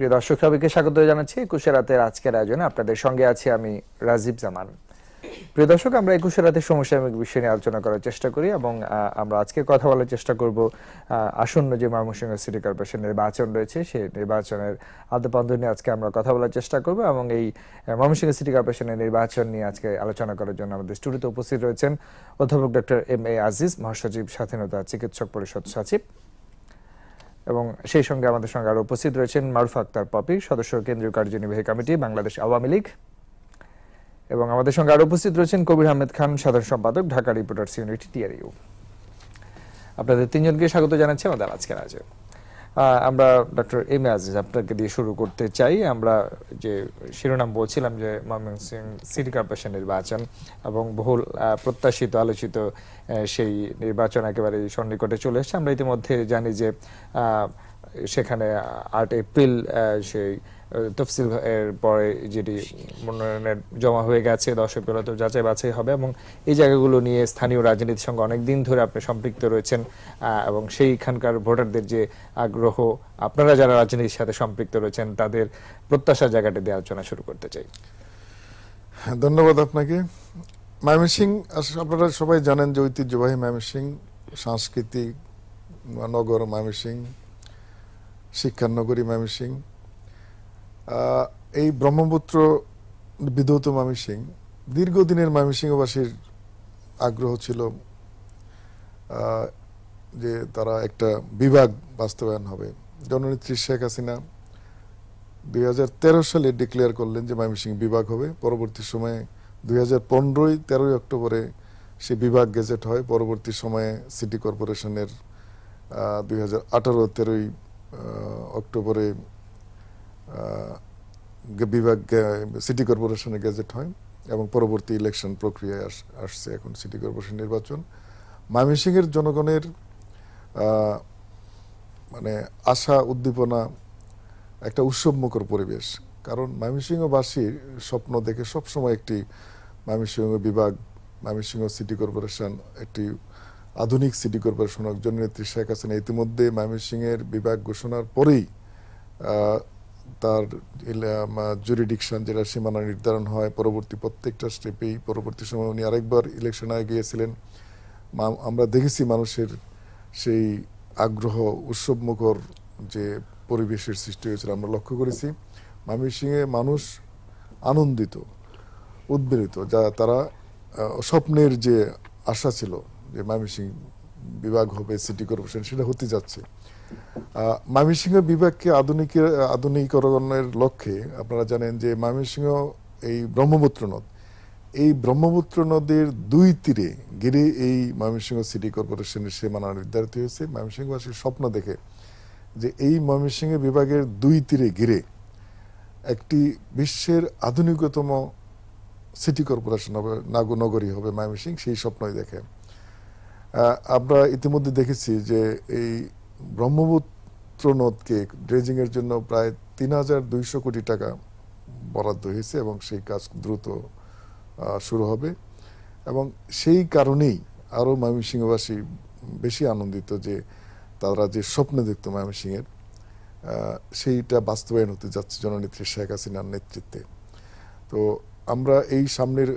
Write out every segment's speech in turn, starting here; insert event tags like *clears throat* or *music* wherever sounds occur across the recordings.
প্রিয় দর্শক সবাইকে স্বাগত জানাচ্ছি একুশে রাতের আজকের আয়োজনে আপনাদের সঙ্গে আছি আমি রাজীব জামান প্রিয় দর্শক আমরা একুশে রাতের সমসাময়িক বিষয় নিয়ে আলোচনা করার চেষ্টা করি এবং আমরা আজকে কথা বলার চেষ্টা করব আসন্ন যে ময়মনসিংহ সিটি কর্পোরেশন নির্বাচন রয়েছে সেই নির্বাচনের আদ্যপন্ধ নিয়ে আজকে আমরা কথা বলার চেষ্টা করব এবং এই ময়মনসিংহ সিটি কর্পোরেশনের নির্বাচন নিয়ে আজকে আলোচনা করার জন্য আমাদের স্টুডিওতে উপস্থিত রয়েছেন অধ্যাপক ডক্টর এম এ আজিজ মহাসচিব স্বাধীনতা চিকিৎসক পরিষদ সচিব এবং সেই সঙ্গে আমাদের সঙ্গে আরো উপস্থিত রয়েছেন মারুফ আক্তার পপি সদস্য কেন্দ্রীয় কার্যনির্বাহী কমিটি বাংলাদেশ আওয়ামী লীগ এবং আমাদের সঙ্গে আরো উপস্থিত রয়েছেন কবির আহমেদ খান সাধারণ সম্পাদক ঢাকা রিপোর্টার্স ইউনিটি টিআরইউ আপনাদের তিনজনকে স্বাগত জানাচ্ছি আমাদের আজকের আয়োজন আমরা ডক্টর এম আজিজ আপনাকে দিয়ে শুরু করতে চাই আমরা যে শিরোনাম বলছিলাম যে ময়মনসিং সিটি কর্পোরেশন নির্বাচন এবং বহুল প্রত্যাশিত আলোচিত সেই নির্বাচন একেবারে সন্নিকটে চলে এসছে আমরা ইতিমধ্যে জানি যে সেখানে আট এপ্রিল সেই তফসিল এর পরে যেটি মনোনয়নের জমা হয়ে গেছে দর্শক তো যাচাই বাছাই হবে এবং এই জায়গাগুলো নিয়ে স্থানীয় রাজনীতির সঙ্গে অনেক দিন ধরে আপনি সম্পৃক্ত রয়েছেন এবং সেইখানকার ভোটারদের যে আগ্রহ আপনারা যারা রাজনীতির সাথে সম্পৃক্ত রয়েছেন তাদের প্রত্যাশার জায়গাটি দিয়ে আলোচনা শুরু করতে চাই ধন্যবাদ আপনাকে ময়মনসিং আপনারা সবাই জানেন যে ঐতিহ্যবাহী ময়মনসিং সাংস্কৃতিক নগর ময়মনসিং শিক্ষানগরী নগরী ময়মনসিং এই ব্রহ্মপুত্র বিধৌত মামিসিং দীর্ঘদিনের মামিসিংবাসীর আগ্রহ ছিল যে তারা একটা বিভাগ বাস্তবায়ন হবে জননেত্রী শেখ হাসিনা দুই সালে ডিক্লেয়ার করলেন যে মামিসিং বিভাগ হবে পরবর্তী সময়ে দুই হাজার পনেরোই তেরোই অক্টোবরে সে বিভাগ গেজেট হয় পরবর্তী সময়ে সিটি কর্পোরেশনের দুই হাজার আঠারো তেরোই অক্টোবরে বিভাগ সিটি কর্পোরেশনে গেজেট হয় এবং পরবর্তী ইলেকশন প্রক্রিয়ায় আসছে এখন সিটি কর্পোরেশন নির্বাচন ময়মনসিংহের জনগণের মানে আশা উদ্দীপনা একটা উৎসবমুখর পরিবেশ কারণ ময়মনসিংহবাসীর স্বপ্ন দেখে সবসময় একটি ময়মনসিংহ বিভাগ ময়মনসিংহ সিটি কর্পোরেশন একটি আধুনিক সিটি কর্পোরেশন জননেত্রী শেখ হাসিনা ইতিমধ্যে ময়মনসিংহের বিভাগ ঘোষণার পরেই তার জুরিডিকশন যেটা সীমানা নির্ধারণ হয় পরবর্তী প্রত্যেকটা স্টেপেই পরবর্তী সময় উনি আরেকবার ইলেকশন আয়োগে গিয়েছিলেন আমরা দেখেছি মানুষের সেই আগ্রহ উৎসবমুখর যে পরিবেশের সৃষ্টি হয়েছিল আমরা লক্ষ্য করেছি সিংয়ে মানুষ আনন্দিত উদ্বেলিত যা তারা স্বপ্নের যে আশা ছিল যে মামিসিং বিভাগ হবে সিটি কর্পোরেশন সেটা হতে যাচ্ছে ময়মনসিংহ বিভাগকে আধুনিকের আধুনিকীকরণের লক্ষ্যে আপনারা জানেন যে ময়মনসিংহ এই ব্রহ্মপুত্র নদ এই ব্রহ্মপুত্র নদীর দুই তীরে ঘিরে এই ময়মনসিংহ সিটি কর্পোরেশনের সীমানা নির্ধারিত হয়েছে ময়মনসিংহবাসীর স্বপ্ন দেখে যে এই ময়মনসিংহ বিভাগের দুই তীরে ঘিরে একটি বিশ্বের আধুনিকতম সিটি কর্পোরেশন হবে নগরী হবে ময়মনসিংহ সেই স্বপ্নই দেখে আমরা ইতিমধ্যে দেখেছি যে এই ব্রহ্মপুত্র নদকে ড্রেজিংয়ের জন্য প্রায় তিন হাজার দুইশো কোটি টাকা বরাদ্দ হয়েছে এবং সেই কাজ দ্রুত শুরু হবে এবং সেই কারণেই আরও ময়মনসিংহবাসী বেশি আনন্দিত যে তারা যে স্বপ্ন দেখত ময়মনসিংহের সেইটা বাস্তবায়ন হতে যাচ্ছে জননেত্রী শেখ হাসিনার নেতৃত্বে তো আমরা এই সামনের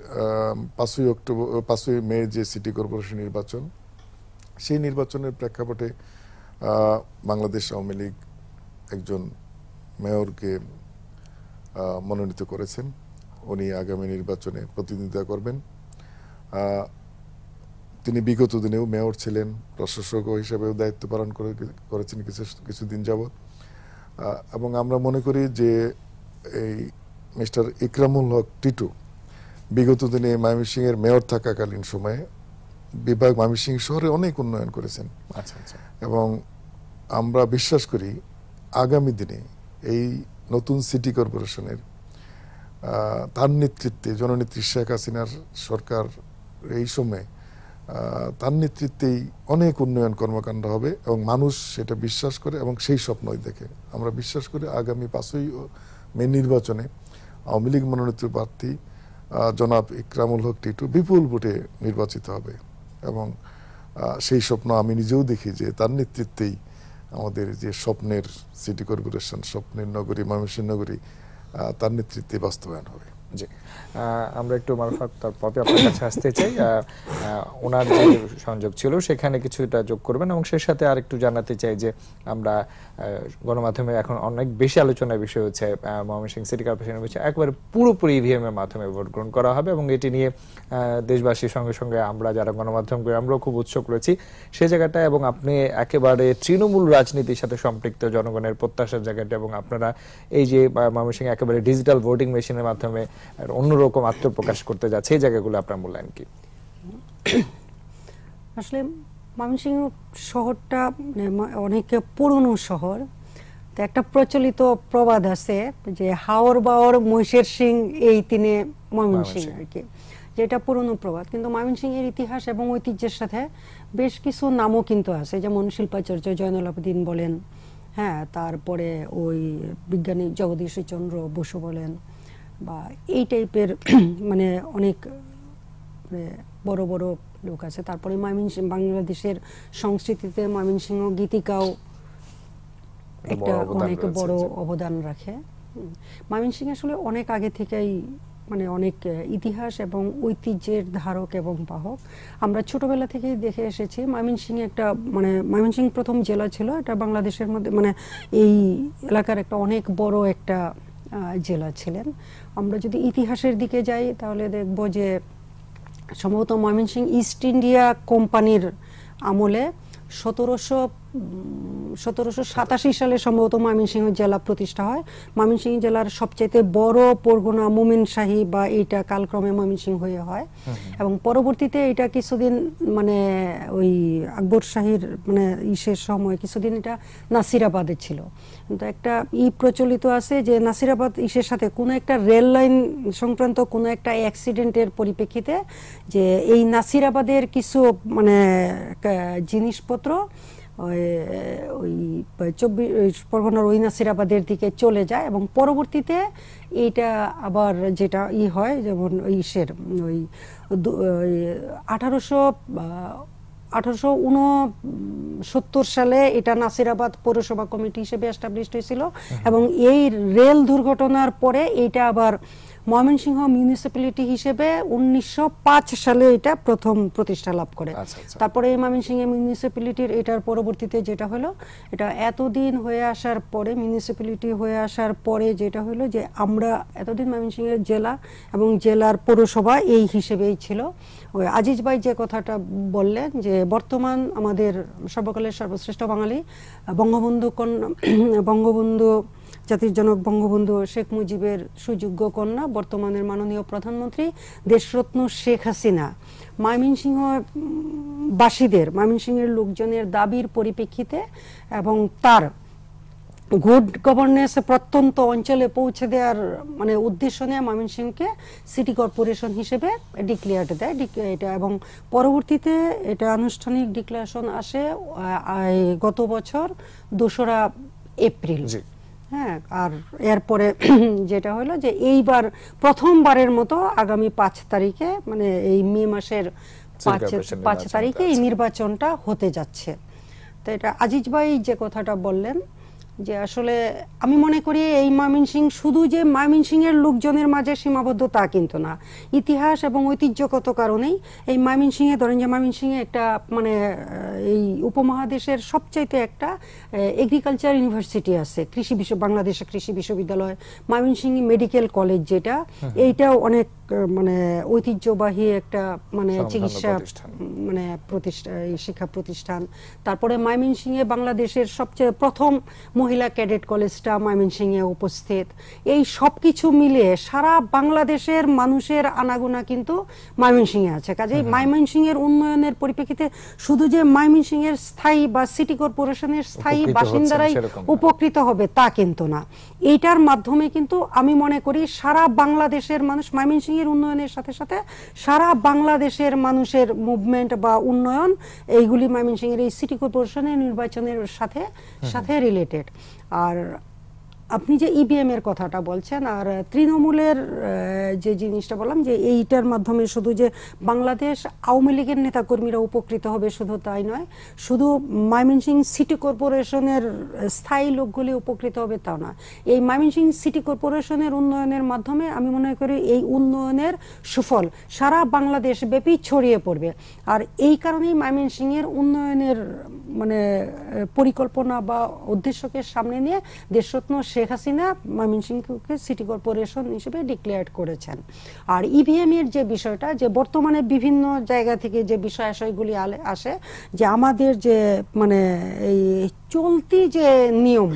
পাঁচই অক্টোবর পাঁচই মে যে সিটি কর্পোরেশন নির্বাচন সেই নির্বাচনের প্রেক্ষাপটে বাংলাদেশ আওয়ামী লীগ একজন মেয়রকে মনোনীত করেছেন উনি আগামী নির্বাচনে প্রতিদ্বন্দ্বিতা করবেন তিনি বিগত দিনেও মেয়র ছিলেন প্রশাসক হিসাবেও দায়িত্ব পালন করেছেন কিছু কিছুদিন যাবৎ এবং আমরা মনে করি যে এই মিস্টার ইকরামুল হক টিটু বিগত দিনে ময়মনসিংহের মেয়র থাকাকালীন সময়ে বিভাগ ময়মনসিংহ শহরে অনেক উন্নয়ন করেছেন আচ্ছা, আচ্ছা। এবং আমরা বিশ্বাস করি আগামী দিনে এই নতুন সিটি কর্পোরেশনের তার নেতৃত্বে জননেত্রী শেখ হাসিনার সরকার এই সময়ে তার নেতৃত্বেই অনেক উন্নয়ন কর্মকাণ্ড হবে এবং মানুষ সেটা বিশ্বাস করে এবং সেই স্বপ্নই দেখে আমরা বিশ্বাস করি আগামী পাঁচই মে নির্বাচনে আওয়ামী লীগ মনোনীত প্রার্থী জনাব ইকরামুল হক টিটু বিপুল ভোটে নির্বাচিত হবে এবং সেই স্বপ্ন আমি নিজেও দেখি যে তার নেতৃত্বেই আমাদের যে স্বপ্নের সিটি কর্পোরেশন স্বপ্নের নগরী ময়মনসিংহ নগরী তার নেতৃত্বে বাস্তবায়ন হবে জি আমরা একটু মারফাত তার পপি আপনার কাছে আসতে চাই ওনার যে সংযোগ ছিল সেখানে কিছুটা যোগ করবেন এবং সেই সাথে আর একটু জানাতে চাই যে আমরা গণমাধ্যমে এখন অনেক বেশি আলোচনার বিষয় হচ্ছে ময়মনসিংহ সিটি কর্পোরেশনের বিষয়ে একবার পুরোপুরি ইভিএম e এর মাধ্যমে ভোট গ্রহণ করা হবে এবং এটি নিয়ে দেশবাসীর সঙ্গে সঙ্গে আমরা যারা গণমাধ্যম করি আমরাও খুব উৎসুক রয়েছি সেই জায়গাটা এবং আপনি একেবারে তৃণমূল রাজনীতির সাথে সম্পৃক্ত জনগণের প্রত্যাশার জায়গাটা এবং আপনারা এই যে ময়মনসিংহ একেবারে ডিজিটাল ভোটিং মেশিনের মাধ্যমে অন্যরকম আত্মপ্রকাশ করতে যাচ্ছে এই জায়গাগুলো আপনার মূল্যায়ন কি আসলে ময়মনসিংহ শহরটা মানে অনেক পুরনো শহর তো একটা প্রচলিত প্রবাদ আছে যে হাওর বাওর মহিষের সিং এই তিনে ময়মনসিং আর কি যেটা পুরনো প্রবাদ কিন্তু এর ইতিহাস এবং ঐতিহ্যের সাথে বেশ কিছু নামও কিন্তু আছে যেমন শিল্পাচার্য জয়নুল আবেদিন বলেন হ্যাঁ তারপরে ওই বিজ্ঞানী জগদীশ চন্দ্র বসু বলেন বা এই টাইপের *clears throat* মানে অনেক মানে বড় বড় লোক আছে তারপরে ময়মনসিংহ বাংলাদেশের সংস্কৃতিতে ময়মনসিংহ গীতিকাও একটা অনেক বড় অবদান রাখে ময়মনসিংহ আসলে অনেক আগে থেকেই মানে অনেক ইতিহাস এবং ঐতিহ্যের ধারক এবং বাহক আমরা ছোটবেলা থেকেই দেখে এসেছি ময়মনসিংহ একটা মানে ময়মনসিংহ প্রথম জেলা ছিল এটা বাংলাদেশের মধ্যে মানে এই এলাকার একটা অনেক বড় একটা জেলা ছিলেন আমরা যদি ইতিহাসের দিকে যাই তাহলে দেখব যে সম্ভবত ময়মনসিং ইস্ট ইন্ডিয়া কোম্পানির আমলে সতেরোশো সতেরোশো সাতাশি সালে সম্ভবত ময়মনসিংহ জেলা প্রতিষ্ঠা হয় ময়মনসিংহ জেলার সবচাইতে বড় পরগনা শাহী বা এইটা কালক্রমে ময়মনসিংহ হয়ে হয় এবং পরবর্তীতে এটা কিছুদিন মানে ওই আকবর শাহীর মানে ইসের সময় কিছুদিন এটা নাসিরাবাদে ছিল কিন্তু একটা ই প্রচলিত আছে যে নাসিরাবাদ ইসের সাথে কোনো একটা রেল লাইন সংক্রান্ত কোনো একটা অ্যাক্সিডেন্টের পরিপ্রেক্ষিতে যে এই নাসিরাবাদের কিছু মানে জিনিসপত্র ওই চব্বিশ পরগনার ওই নাসিরাবাদের দিকে চলে যায় এবং পরবর্তীতে এইটা আবার যেটা ই হয় যেমন ইসের ওই আঠারোশো আঠারোশো উনসত্তর সালে এটা নাসিরাবাদ পৌরসভা কমিটি হিসেবে এস্টাবলিশড হয়েছিল হ্যাঁ। এবং এই রেল দুর্ঘটনার পরে এইটা আবার ময়মনসিংহ মিউনিসিপ্যালিটি হিসেবে উনিশশো সালে এটা প্রথম প্রতিষ্ঠা লাভ করে আচ্ছা, আচ্ছা। তারপরে ময়মনসিংহ মিউনিসিপ্যালিটির এটার পরবর্তীতে যেটা হলো এটা এতদিন হয়ে আসার পরে মিউনিসিপ্যালিটি হয়ে আসার পরে যেটা হলো যে আমরা এতদিন ময়মনসিংহের জেলা এবং জেলার পৌরসভা এই হিসেবেই ছিল ওই আজিজ ভাই যে কথাটা বললেন যে বর্তমান আমাদের সর্বকালের সর্বশ্রেষ্ঠ বাঙালি বঙ্গবন্ধু কন্যা *clears throat* বঙ্গবন্ধু জাতির জনক বঙ্গবন্ধু শেখ মুজিবের সুযোগ্য কন্যা বর্তমানের মাননীয় প্রধানমন্ত্রী দেশরত্ন শেখ হাসিনা ময়মনসিংহ বাসীদের ময়মনসিংহের লোকজনের দাবির পরিপ্রেক্ষিতে এবং তার গুড গভর্নেন্স প্রত্যন্ত অঞ্চলে পৌঁছে দেওয়ার মানে উদ্দেশ্য নিয়ে ময়মনসিংহকে সিটি কর্পোরেশন হিসেবে ডিক্লেয়ার দেয় এটা এবং পরবর্তীতে এটা আনুষ্ঠানিক ডিক্লারেশন আসে গত বছর দোসরা এপ্রিল হ্যাঁ আর এরপরে *clears throat* যেটা হলো যে এইবার প্রথমবারের মতো আগামী পাঁচ তারিখে মানে এই মে মাসের পাঁচ তারিখে এই নির্বাচনটা হতে যাচ্ছে তো এটা আজিজ ভাই যে কথাটা বললেন যে আসলে আমি মনে করি এই ময়মনসিং শুধু যে ময়মনসিংয়ের লোকজনের মাঝে সীমাবদ্ধ তা কিন্তু না ইতিহাস এবং ঐতিহ্যগত কারণেই এই ময়মনসিংয়ে ধরেন যে ময়মনসিংয়ে একটা মানে এই উপমহাদেশের সবচাইতে একটা এগ্রিকালচার ইউনিভার্সিটি আছে কৃষি বিশ্ব বাংলাদেশে কৃষি বিশ্ববিদ্যালয় ময়মনসিংহ মেডিকেল কলেজ যেটা হ্যাঁ, হ্যাঁ। এইটাও অনেক মানে ঐতিহ্যবাহী একটা মানে চিকিৎসা মানে প্রতিষ্ঠা শিক্ষা প্রতিষ্ঠান তারপরে ময়মনসিংহে বাংলাদেশের সবচেয়ে প্রথম মহিলা ক্যাডেট কলেজটা ময়মনসিংহে উপস্থিত এই সব কিছু মিলে সারা বাংলাদেশের মানুষের আনাগোনা কিন্তু ময়মনসিংহে আছে কাজেই ময়মনসিংহের উন্নয়নের পরিপ্রেক্ষিতে শুধু যে ময়মনসিংহের স্থায়ী বা সিটি কর্পোরেশনের স্থায়ী বাসিন্দারাই উপকৃত হবে তা কিন্তু না এইটার মাধ্যমে কিন্তু আমি মনে করি সারা বাংলাদেশের মানুষ ময়মনসিংহে রাজনীতির উন্নয়নের সাথে সাথে সারা বাংলাদেশের মানুষের মুভমেন্ট বা উন্নয়ন এইগুলি ময়মনসিংহের এই সিটি কর্পোরেশনের নির্বাচনের সাথে সাথে রিলেটেড আর আপনি যে ইবিএম e এর কথাটা বলছেন আর তৃণমূলের যে জিনিসটা বললাম যে এইটার মাধ্যমে শুধু যে বাংলাদেশ আওয়ামী লীগের নেতাকর্মীরা উপকৃত হবে শুধু তাই নয় শুধু ময়মনসিং সিটি কর্পোরেশনের স্থায়ী লোকগুলি উপকৃত হবে তা না এই ময়মনসিং সিটি কর্পোরেশনের উন্নয়নের মাধ্যমে আমি মনে করি এই উন্নয়নের সুফল সারা বাংলাদেশ ব্যাপী ছড়িয়ে পড়বে আর এই কারণেই এর উন্নয়নের মানে পরিকল্পনা বা উদ্দেশ্যকে সামনে নিয়ে দেশরত্ন সে শেখ হাসিনা ময়মনসিংহকে সিটি কর্পোরেশন হিসেবে ডিক্লেয়ার করেছেন আর ইভিএম e এর যে বিষয়টা যে বর্তমানে বিভিন্ন জায়গা থেকে যে বিষয় আশয়গুলি আসে যে আমাদের যে মানে এই চলতি যে নিয়ম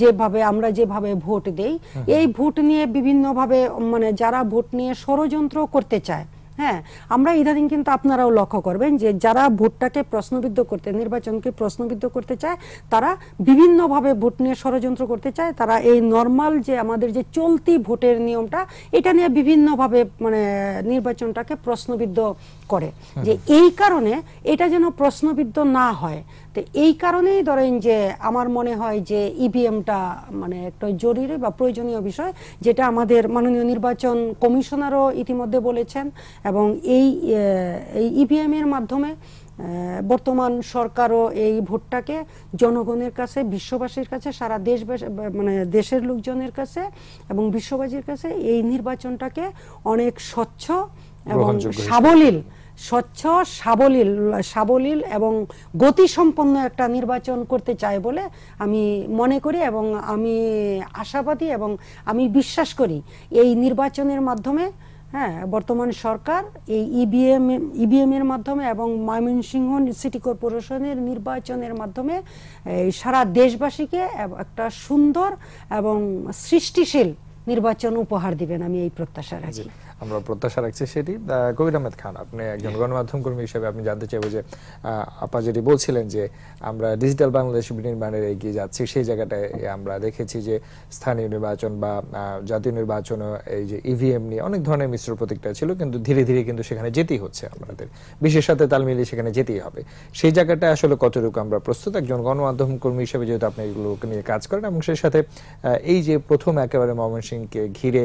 যেভাবে আমরা যেভাবে ভোট দেই হ্যাঁ, হ্যাঁ। এই ভোট নিয়ে বিভিন্নভাবে মানে যারা ভোট নিয়ে ষড়যন্ত্র করতে চায় হ্যাঁ আমরা ইদানিং কিন্তু আপনারাও লক্ষ্য করবেন যে যারা ভোটটাকে প্রশ্নবিদ্ধ করতে নির্বাচনকে প্রশ্নবিদ্ধ করতে চায় তারা বিভিন্নভাবে ভোট নিয়ে ষড়যন্ত্র করতে চায় তারা এই নর্মাল যে আমাদের যে চলতি ভোটের নিয়মটা এটা নিয়ে বিভিন্নভাবে মানে নির্বাচনটাকে প্রশ্নবিদ্ধ করে যে এই কারণে এটা যেন প্রশ্নবিদ্ধ না হয় তো এই কারণেই ধরেন যে আমার মনে হয় যে ইভিএমটা e মানে একটা জরুরি বা প্রয়োজনীয় বিষয় যেটা আমাদের মাননীয় নির্বাচন কমিশনারও ইতিমধ্যে বলেছেন এবং এই এই ইভিএমের e মাধ্যমে বর্তমান সরকারও এই ভোটটাকে জনগণের কাছে বিশ্ববাসীর কাছে সারা দেশ মানে দেশের লোকজনের কাছে এবং বিশ্ববাসীর কাছে এই নির্বাচনটাকে অনেক স্বচ্ছ এবং সাবলীল স্বচ্ছ সাবলীল সাবলীল এবং গতিসম্পন্ন একটা নির্বাচন করতে চায় বলে আমি মনে করি এবং আমি আশাবাদী এবং আমি বিশ্বাস করি এই নির্বাচনের মাধ্যমে হ্যাঁ বর্তমান সরকার এই ইভিএম e e ইভিএমের মাধ্যমে এবং ময়মনসিংহ সিটি কর্পোরেশনের নির্বাচনের মাধ্যমে সারা দেশবাসীকে একটা সুন্দর এবং সৃষ্টিশীল নির্বাচন উপহার দিবেন আমি এই প্রত্যাশা রাখি আমরা প্রত্যাশা রাখছি সেটি কবির আহমেদ খান আপনি একজন গণমাধ্যম কর্মী হিসেবে আপনি জানতে চাইব যে আপা যেটি বলছিলেন যে আমরা ডিজিটাল বাংলাদেশ নির্মাণের এগিয়ে যাচ্ছি সেই জায়গাটায় আমরা দেখেছি যে স্থানীয় নির্বাচন বা জাতীয় নির্বাচন এই যে ইভিএম e নিয়ে অনেক ধরনের মিশ্র প্রতিক্রিয়া ছিল কিন্তু ধীরে ধীরে কিন্তু সেখানে যেতেই হচ্ছে আমাদের বিশ্বের সাথে তাল মিলিয়ে সেখানে যেতেই হবে সেই জায়গাটায় আসলে কতটুকু আমরা প্রস্তুত একজন গণমাধ্যম কর্মী হিসেবে যেহেতু আপনি এগুলোকে নিয়ে কাজ করেন এবং সেই সাথে এই যে প্রথম একেবারে ময়মনসিংহ সিংকে ঘিরে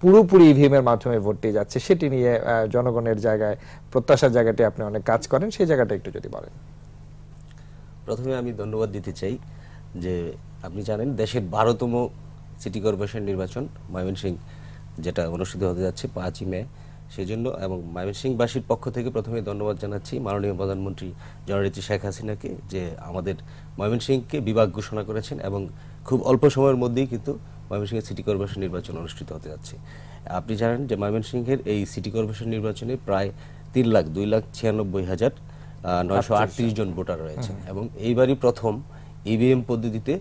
পুরোপুরি ইভিএমের মাধ্যমে ভোটটি যাচ্ছে সেটি নিয়ে জনগণের জায়গায় প্রত্যাশার জায়গাটি আপনি অনেক কাজ করেন সেই জায়গাটা একটু যদি বলেন প্রথমে আমি ধন্যবাদ দিতে চাই যে আপনি জানেন দেশের বারোতম সিটি কর্পোরেশন নির্বাচন ময়মনসিং যেটা অনুষ্ঠিত হতে যাচ্ছে পাঁচই মে সেই জন্য এবং ময়মনসিংবাসীর পক্ষ থেকে প্রথমে ধন্যবাদ জানাচ্ছি মাননীয় প্রধানমন্ত্রী জননেত্রী শেখ হাসিনাকে যে আমাদের ময়মনসিংকে বিভাগ ঘোষণা করেছেন এবং খুব অল্প সময়ের মধ্যেই কিন্তু ময়মনসিংহের সিটি কর্পোরেশন নির্বাচন অনুষ্ঠিত হতে যাচ্ছে আপনি জানেন যে ময়মনসিংহের এই সিটি কর্পোরেশন নির্বাচনে প্রায় তিন লাখ দুই লাখ ছিয়ানব্বই হাজার নয়শো আটত্রিশ জন ভোটার রয়েছে এবং এইবারই প্রথম ইভিএম পদ্ধতিতে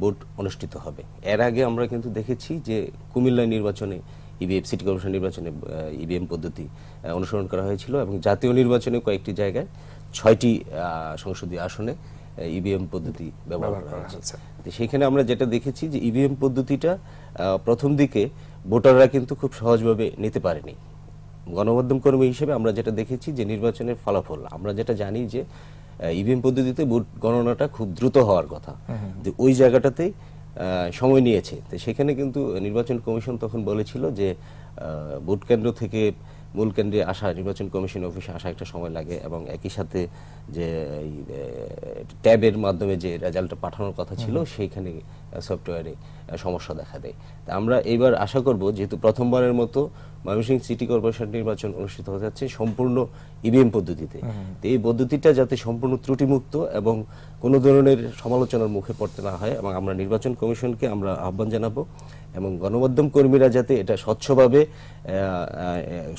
ভোট অনুষ্ঠিত হবে এর আগে আমরা কিন্তু দেখেছি যে কুমিল্লায় নির্বাচনে ইভিএম সিটি কর্পোরেশন নির্বাচনে ইভিএম পদ্ধতি অনুসরণ করা হয়েছিল এবং জাতীয় নির্বাচনে কয়েকটি জায়গায় ছয়টি সংসদীয় আসনে ইভিএম e পদ্ধতি ব্যবহার করা হয়েছে সেখানে আমরা যেটা দেখেছি যে ইভিএম e পদ্ধতিটা প্রথম দিকে ভোটাররা কিন্তু খুব সহজভাবে নিতে পারেনি গণমাধ্যম কর্মী হিসেবে আমরা যেটা দেখেছি যে নির্বাচনের ফলাফল আমরা যেটা জানি যে ইভিএম e পদ্ধতিতে ভোট গণনাটা খুব দ্রুত হওয়ার কথা যে ওই জায়গাটাতে সময় নিয়েছে তো সেখানে কিন্তু নির্বাচন কমিশন তখন বলেছিল যে ভোট কেন্দ্র থেকে মূল কেন্দ্রে আসা নির্বাচন কমিশন অফিসে আসা একটা সময় লাগে এবং একই সাথে যে ট্যাবের মাধ্যমে যে রেজাল্টটা পাঠানোর কথা ছিল সেইখানে সফটওয়্যারে সমস্যা দেখা দেয় তা আমরা এইবার আশা করব যেহেতু প্রথমবারের মতো ময়মনসিংহ সিটি কর্পোরেশন নির্বাচন অনুষ্ঠিত হতে যাচ্ছে সম্পূর্ণ ইভিএম পদ্ধতিতে এই পদ্ধতিটা যাতে সম্পূর্ণ ত্রুটিমুক্ত এবং কোনো ধরনের সমালোচনার মুখে পড়তে না হয় এবং আমরা নির্বাচন কমিশনকে আমরা আহ্বান জানাবো এবং গণমাধ্যম কর্মীরা যাতে এটা স্বচ্ছভাবে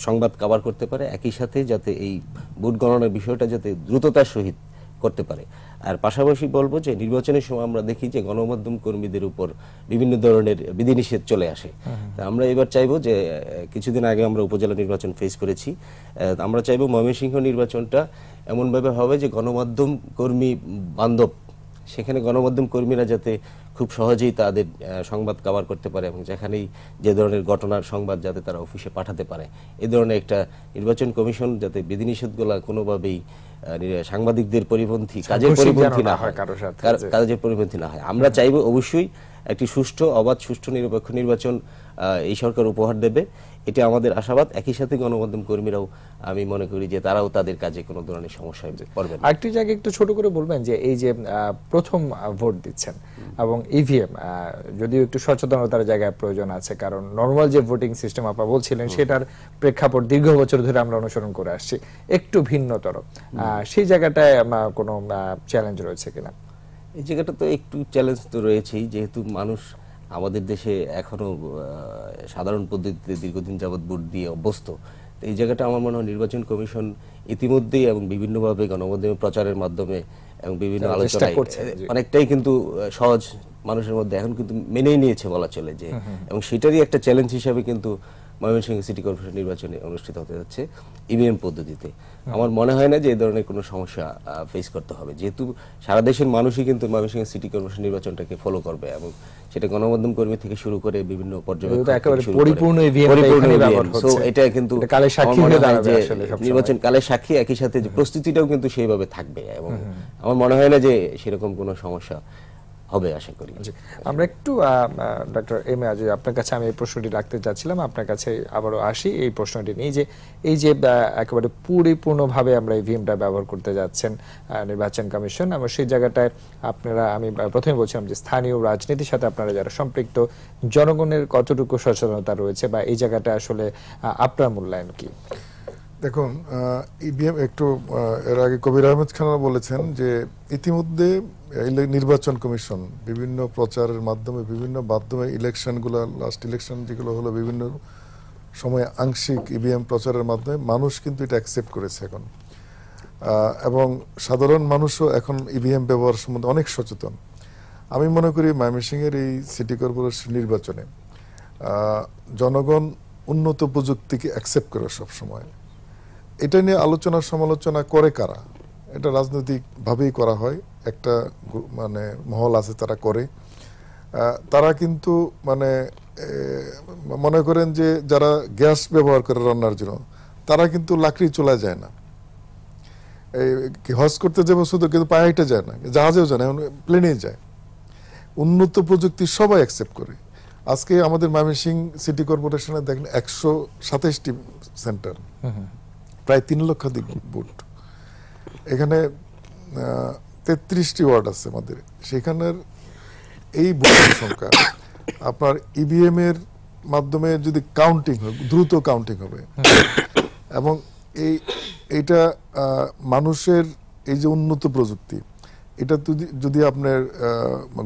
সংবাদ কাভার করতে পারে একই সাথে যাতে এই ভোট গণনার বিষয়টা যাতে দ্রুততার সহিত করতে পারে আর পাশাপাশি বলবো যে নির্বাচনের সময় আমরা দেখি যে গণমাধ্যম কর্মীদের উপর বিভিন্ন ধরনের বিধিনিষেধ চলে আসে আমরা এবার চাইবো যে কিছুদিন আগে আমরা উপজেলা নির্বাচন ফেস করেছি আমরা চাইবো ময়মনসিংহ নির্বাচনটা এমনভাবে হবে যে গণমাধ্যম কর্মী বান্ধব সেখানে গণমাধ্যম কর্মীরা যাতে খুব সহজেই তাদের সংবাদ কভার করতে পারে এবং যেখানেই যে ধরনের ঘটনার সংবাদ যাতে তারা অফিসে পাঠাতে পারে এ ধরনের একটা নির্বাচন কমিশন যাতে বিধিনিষেধগুলো কোনোভাবেই সাংবাদিকদের পরিপন্থী কাজের পরিপন্থী না হয় কাজের পরিপন্থী না হয় আমরা চাইব অবশ্যই একটি সুষ্ঠু অবাধ সুষ্ঠু নিরপেক্ষ নির্বাচন এই সরকার উপহার দেবে এটা আমাদের আশাবাদ একই সাথে গণমাধ্যম কর্মীরাও আমি মনে করি যে তারাও তাদের কাজে কোনো ধরনের সমস্যা পড়বে না আরেকটি জায়গায় একটু ছোট করে বলবেন যে এই যে প্রথম ভোট দিচ্ছেন এবং ইভিএম e যদিও একটু সচেতনতার জায়গায় প্রয়োজন আছে কারণ নর্মাল যে ভোটিং সিস্টেম আপা বলছিলেন সেটার প্রেক্ষাপট দীর্ঘ বছর ধরে আমরা অনুসরণ করে আসছি একটু ভিন্নতর সেই জায়গাটায় কোনো চ্যালেঞ্জ রয়েছে কিনা এই জায়গাটা তো একটু চ্যালেঞ্জ তো রয়েছেই যেহেতু মানুষ আমাদের দেশে এখনো সাধারণ পদ্ধতিতে দীর্ঘদিন যাবৎ ভোট দিয়ে অভ্যস্ত এই জায়গাটা আমার মনে হয় নির্বাচন কমিশন ইতিমধ্যেই এবং বিভিন্নভাবে গণমাধ্যমে প্রচারের মাধ্যমে এবং বিভিন্ন করছে অনেকটাই কিন্তু সহজ মানুষের মধ্যে এখন কিন্তু মেনেই নিয়েছে বলা চলে যে এবং সেটারই একটা চ্যালেঞ্জ হিসাবে কিন্তু ময়মনসিংহ সিটি কর্পোরেশন নির্বাচনে অনুষ্ঠিত হতে যাচ্ছে ইভিএম পদ্ধতিতে আমার মনে হয় না যে এ ধরনের কোনো সমস্যা ফেস করতে হবে যেহেতু সারা দেশের মানুষই কিন্তু ময়মনসিংহ সিটি কর্পোরেশন নির্বাচনটাকে ফলো করবে এবং সেটা গণমাধ্যম কর্মী থেকে শুরু করে বিভিন্ন পর্যবেক্ষক এটা কিন্তু সাক্ষী নির্বাচন কালের সাক্ষী একই সাথে প্রস্তুতিটাও কিন্তু সেইভাবে থাকবে এবং আমার মনে হয় না যে সেরকম কোনো সমস্যা হবে আশা করি আমরা একটু ডক্টর এম আজ আপনার কাছে আমি এই প্রশ্নটি রাখতে চাচ্ছিলাম আপনার কাছে আবারও আসি এই প্রশ্নটি নিয়ে যে এই যে একেবারে পরিপূর্ণভাবে আমরা ভিএমটা ব্যবহার করতে যাচ্ছেন নির্বাচন কমিশন আমার সেই জায়গাটায় আপনারা আমি প্রথমে বলছিলাম যে স্থানীয় রাজনীতির সাথে আপনারা যারা সম্পৃক্ত জনগণের কতটুকু সচেতনতা রয়েছে বা এই জায়গাটা আসলে আপনার মূল্যায়ন কি দেখুন ইভিএম e একটু এর আগে কবির আহমেদ খান বলেছেন যে ইতিমধ্যে নির্বাচন কমিশন বিভিন্ন প্রচারের মাধ্যমে বিভিন্ন মাধ্যমে ইলেকশনগুলো লাস্ট ইলেকশন যেগুলো হলো বিভিন্ন সময়ে আংশিক ইভিএম e প্রচারের মাধ্যমে মানুষ কিন্তু এটা অ্যাকসেপ্ট করেছে এখন এবং সাধারণ মানুষও এখন ইভিএম e ব্যবহার সম্বন্ধে অনেক সচেতন আমি মনে করি ময়মনসিংহের এই সিটি কর্পোরেশন নির্বাচনে জনগণ উন্নত প্রযুক্তিকে অ্যাকসেপ্ট করে সবসময় এটা নিয়ে আলোচনা সমালোচনা করে কারা এটা রাজনৈতিকভাবেই করা হয় একটা মানে মহল আছে তারা করে তারা কিন্তু মানে মনে করেন যে যারা গ্যাস ব্যবহার করে রান্নার জন্য তারা কিন্তু লাকড়ি চলা যায় না এই হজ করতে যাবো শুধু কিন্তু পায়ে যায় না জাহাজেও যায় না প্লেনে যায় উন্নত প্রযুক্তি সবাই অ্যাকসেপ্ট করে আজকে আমাদের ময়মনসিং সিটি কর্পোরেশনে দেখেন একশো সাতাশটি সেন্টার প্রায় তিন লক্ষাধিক বুট এখানে তেত্রিশটি ওয়ার্ড আছে আমাদের সেখানের এই ভোটার সংখ্যা আপনার ইভিএম e এর মাধ্যমে যদি কাউন্টিং দ্রুত কাউন্টিং হবে এবং এই এটা মানুষের এই যে উন্নত প্রযুক্তি এটা যদি আপনার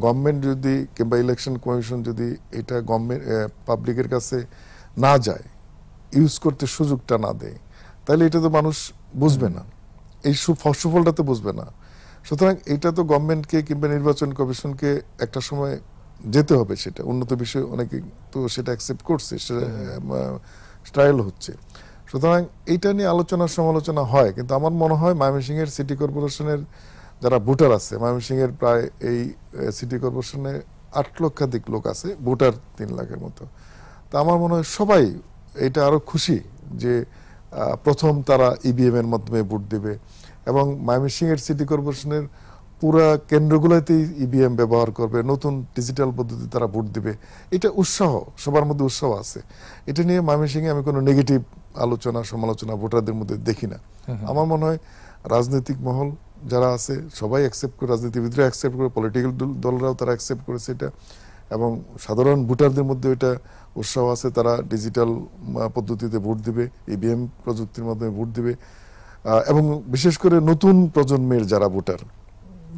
গভর্নমেন্ট যদি কিংবা ইলেকশন কমিশন যদি এটা গভর্নমেন্ট পাবলিকের কাছে না যায় ইউজ করতে সুযোগটা না দেয় তাহলে এটা তো মানুষ বুঝবে না এই ফসফলটা তো বুঝবে না সুতরাং এটা তো গভর্নমেন্টকে কিংবা নির্বাচন কমিশনকে একটা সময় যেতে হবে সেটা উন্নত বিষয়ে অনেকে তো সেটা অ্যাকসেপ্ট করছে সেটা হ্যাঁ। ট্রায়াল হচ্ছে সুতরাং এইটা নিয়ে আলোচনা সমালোচনা হয় কিন্তু আমার মনে হয় ময়মনসিংহের সিটি কর্পোরেশনের যারা ভোটার আছে ময়মনসিংহের প্রায় এই সিটি কর্পোরেশনে আট লক্ষাধিক লোক আছে ভোটার তিন লাখের মতো তা আমার মনে হয় সবাই এটা আরও খুশি যে প্রথম তারা ইভিএম e এর মাধ্যমে ভোট দেবে এবং এর সিটি কর্পোরেশনের পুরা কেন্দ্রগুলোতেই ইভিএম e ব্যবহার করবে নতুন ডিজিটাল পদ্ধতি তারা ভোট দিবে এটা উৎসাহ সবার মধ্যে উৎসাহ আছে এটা নিয়ে ময়মনসিংহে আমি কোনো নেগেটিভ আলোচনা সমালোচনা ভোটারদের মধ্যে দেখি না আমার মনে হয় রাজনৈতিক মহল যারা আছে সবাই অ্যাকসেপ্ট করে রাজনীতিবিদরা অ্যাকসেপ্ট করে পলিটিক্যাল দলরাও তারা অ্যাকসেপ্ট করেছে এটা এবং সাধারণ ভোটারদের মধ্যে এটা উৎসাহ আছে তারা ডিজিটাল পদ্ধতিতে ভোট দিবে ইভিএম e প্রযুক্তির মাধ্যমে ভোট দিবে এবং বিশেষ করে নতুন প্রজন্মের যারা ভোটার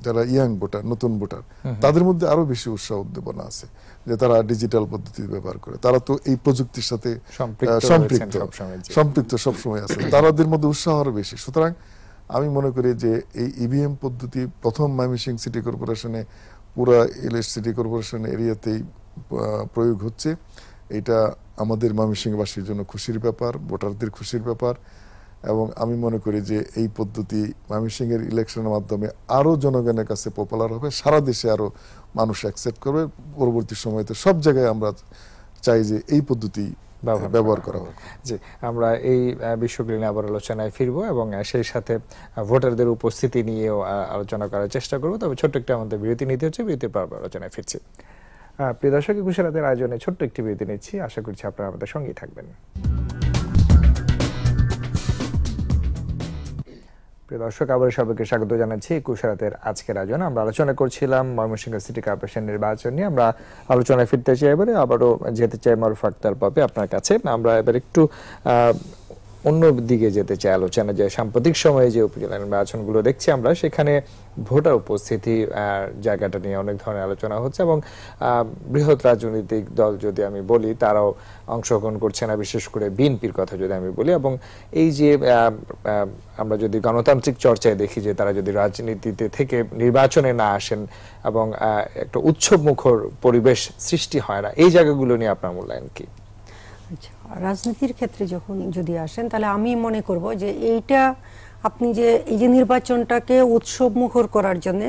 যারা ইয়াং ভোটার নতুন ভোটার তাদের মধ্যে আরো বেশি উৎসাহ উদ্দীপনা আছে যে তারা ডিজিটাল পদ্ধতি ব্যবহার করে তারা তো এই প্রযুক্তির সাথে সম্পৃক্ত সম্পৃক্ত সবসময় আছে তাদের মধ্যে উৎসাহ আরো বেশি সুতরাং আমি মনে করি যে এই ইভিএম e পদ্ধতি প্রথম ময়মনসিং সিটি কর্পোরেশনে পুরা ইলেশ সিটি কর্পোরেশন এরিয়াতেই প্রয়োগ হচ্ছে এটা আমাদের ময়মনসিংহবাসীর জন্য খুশির ব্যাপার ভোটারদের খুশির ব্যাপার এবং আমি মনে করি যে এই পদ্ধতি ময়মনসিংহের ইলেকশনের মাধ্যমে আরও জনগণের কাছে পপুলার হবে সারা দেশে আরও মানুষ অ্যাকসেপ্ট করবে পরবর্তী সময়তে সব জায়গায় আমরা চাই যে এই পদ্ধতি ব্যবহার করা হোক জি আমরা এই বিষয়গুলি নিয়ে আবার আলোচনায় ফিরবো এবং সেই সাথে ভোটারদের উপস্থিতি নিয়েও আলোচনা করার চেষ্টা করবো তবে ছোট্ট একটা আমাদের বিরতি নিতে হচ্ছে বিরতির পর আলোচনায় ফিরছি প্রিয় দর্শক একুশে আয়োজনে ছোট্ট একটি বিরতি নিচ্ছি আশা করছি আপনারা আমাদের সঙ্গেই থাকবেন প্রিয় দর্শক আবার সবাইকে স্বাগত জানাচ্ছি কুশারাতের আজকের আয়োজন আমরা আলোচনা করছিলাম ময়মনসিংহ সিটি কর্পোরেশন নির্বাচন নিয়ে আমরা আলোচনায় ফিরতে চাই এবারে আবারও যেতে চাই মারুফ আক্তার পাবে আপনার কাছে আমরা এবার একটু অন্য দিকে যেতে চাই আলোচনা যে সাম্প্রতিক সময়ে যে উপজেলা নির্বাচনগুলো দেখছি আমরা সেখানে ভোটার উপস্থিতি জায়গাটা নিয়ে অনেক ধরনের আলোচনা হচ্ছে এবং বৃহৎ রাজনৈতিক দল যদি আমি বলি তারাও অংশগ্রহণ করছে না বিশেষ করে বিএনপির কথা যদি আমি বলি এবং এই যে আমরা যদি গণতান্ত্রিক চর্চায় দেখি যে তারা যদি রাজনীতিতে থেকে নির্বাচনে না আসেন এবং একটা উৎসব মুখর পরিবেশ সৃষ্টি হয় না এই জায়গাগুলো নিয়ে আপনার মূল্যায়ন কি রাজনীতির ক্ষেত্রে যখন যদি আসেন তাহলে আমি মনে করব যে এইটা আপনি যে এই যে নির্বাচনটাকে উৎসব মুখর করার জন্য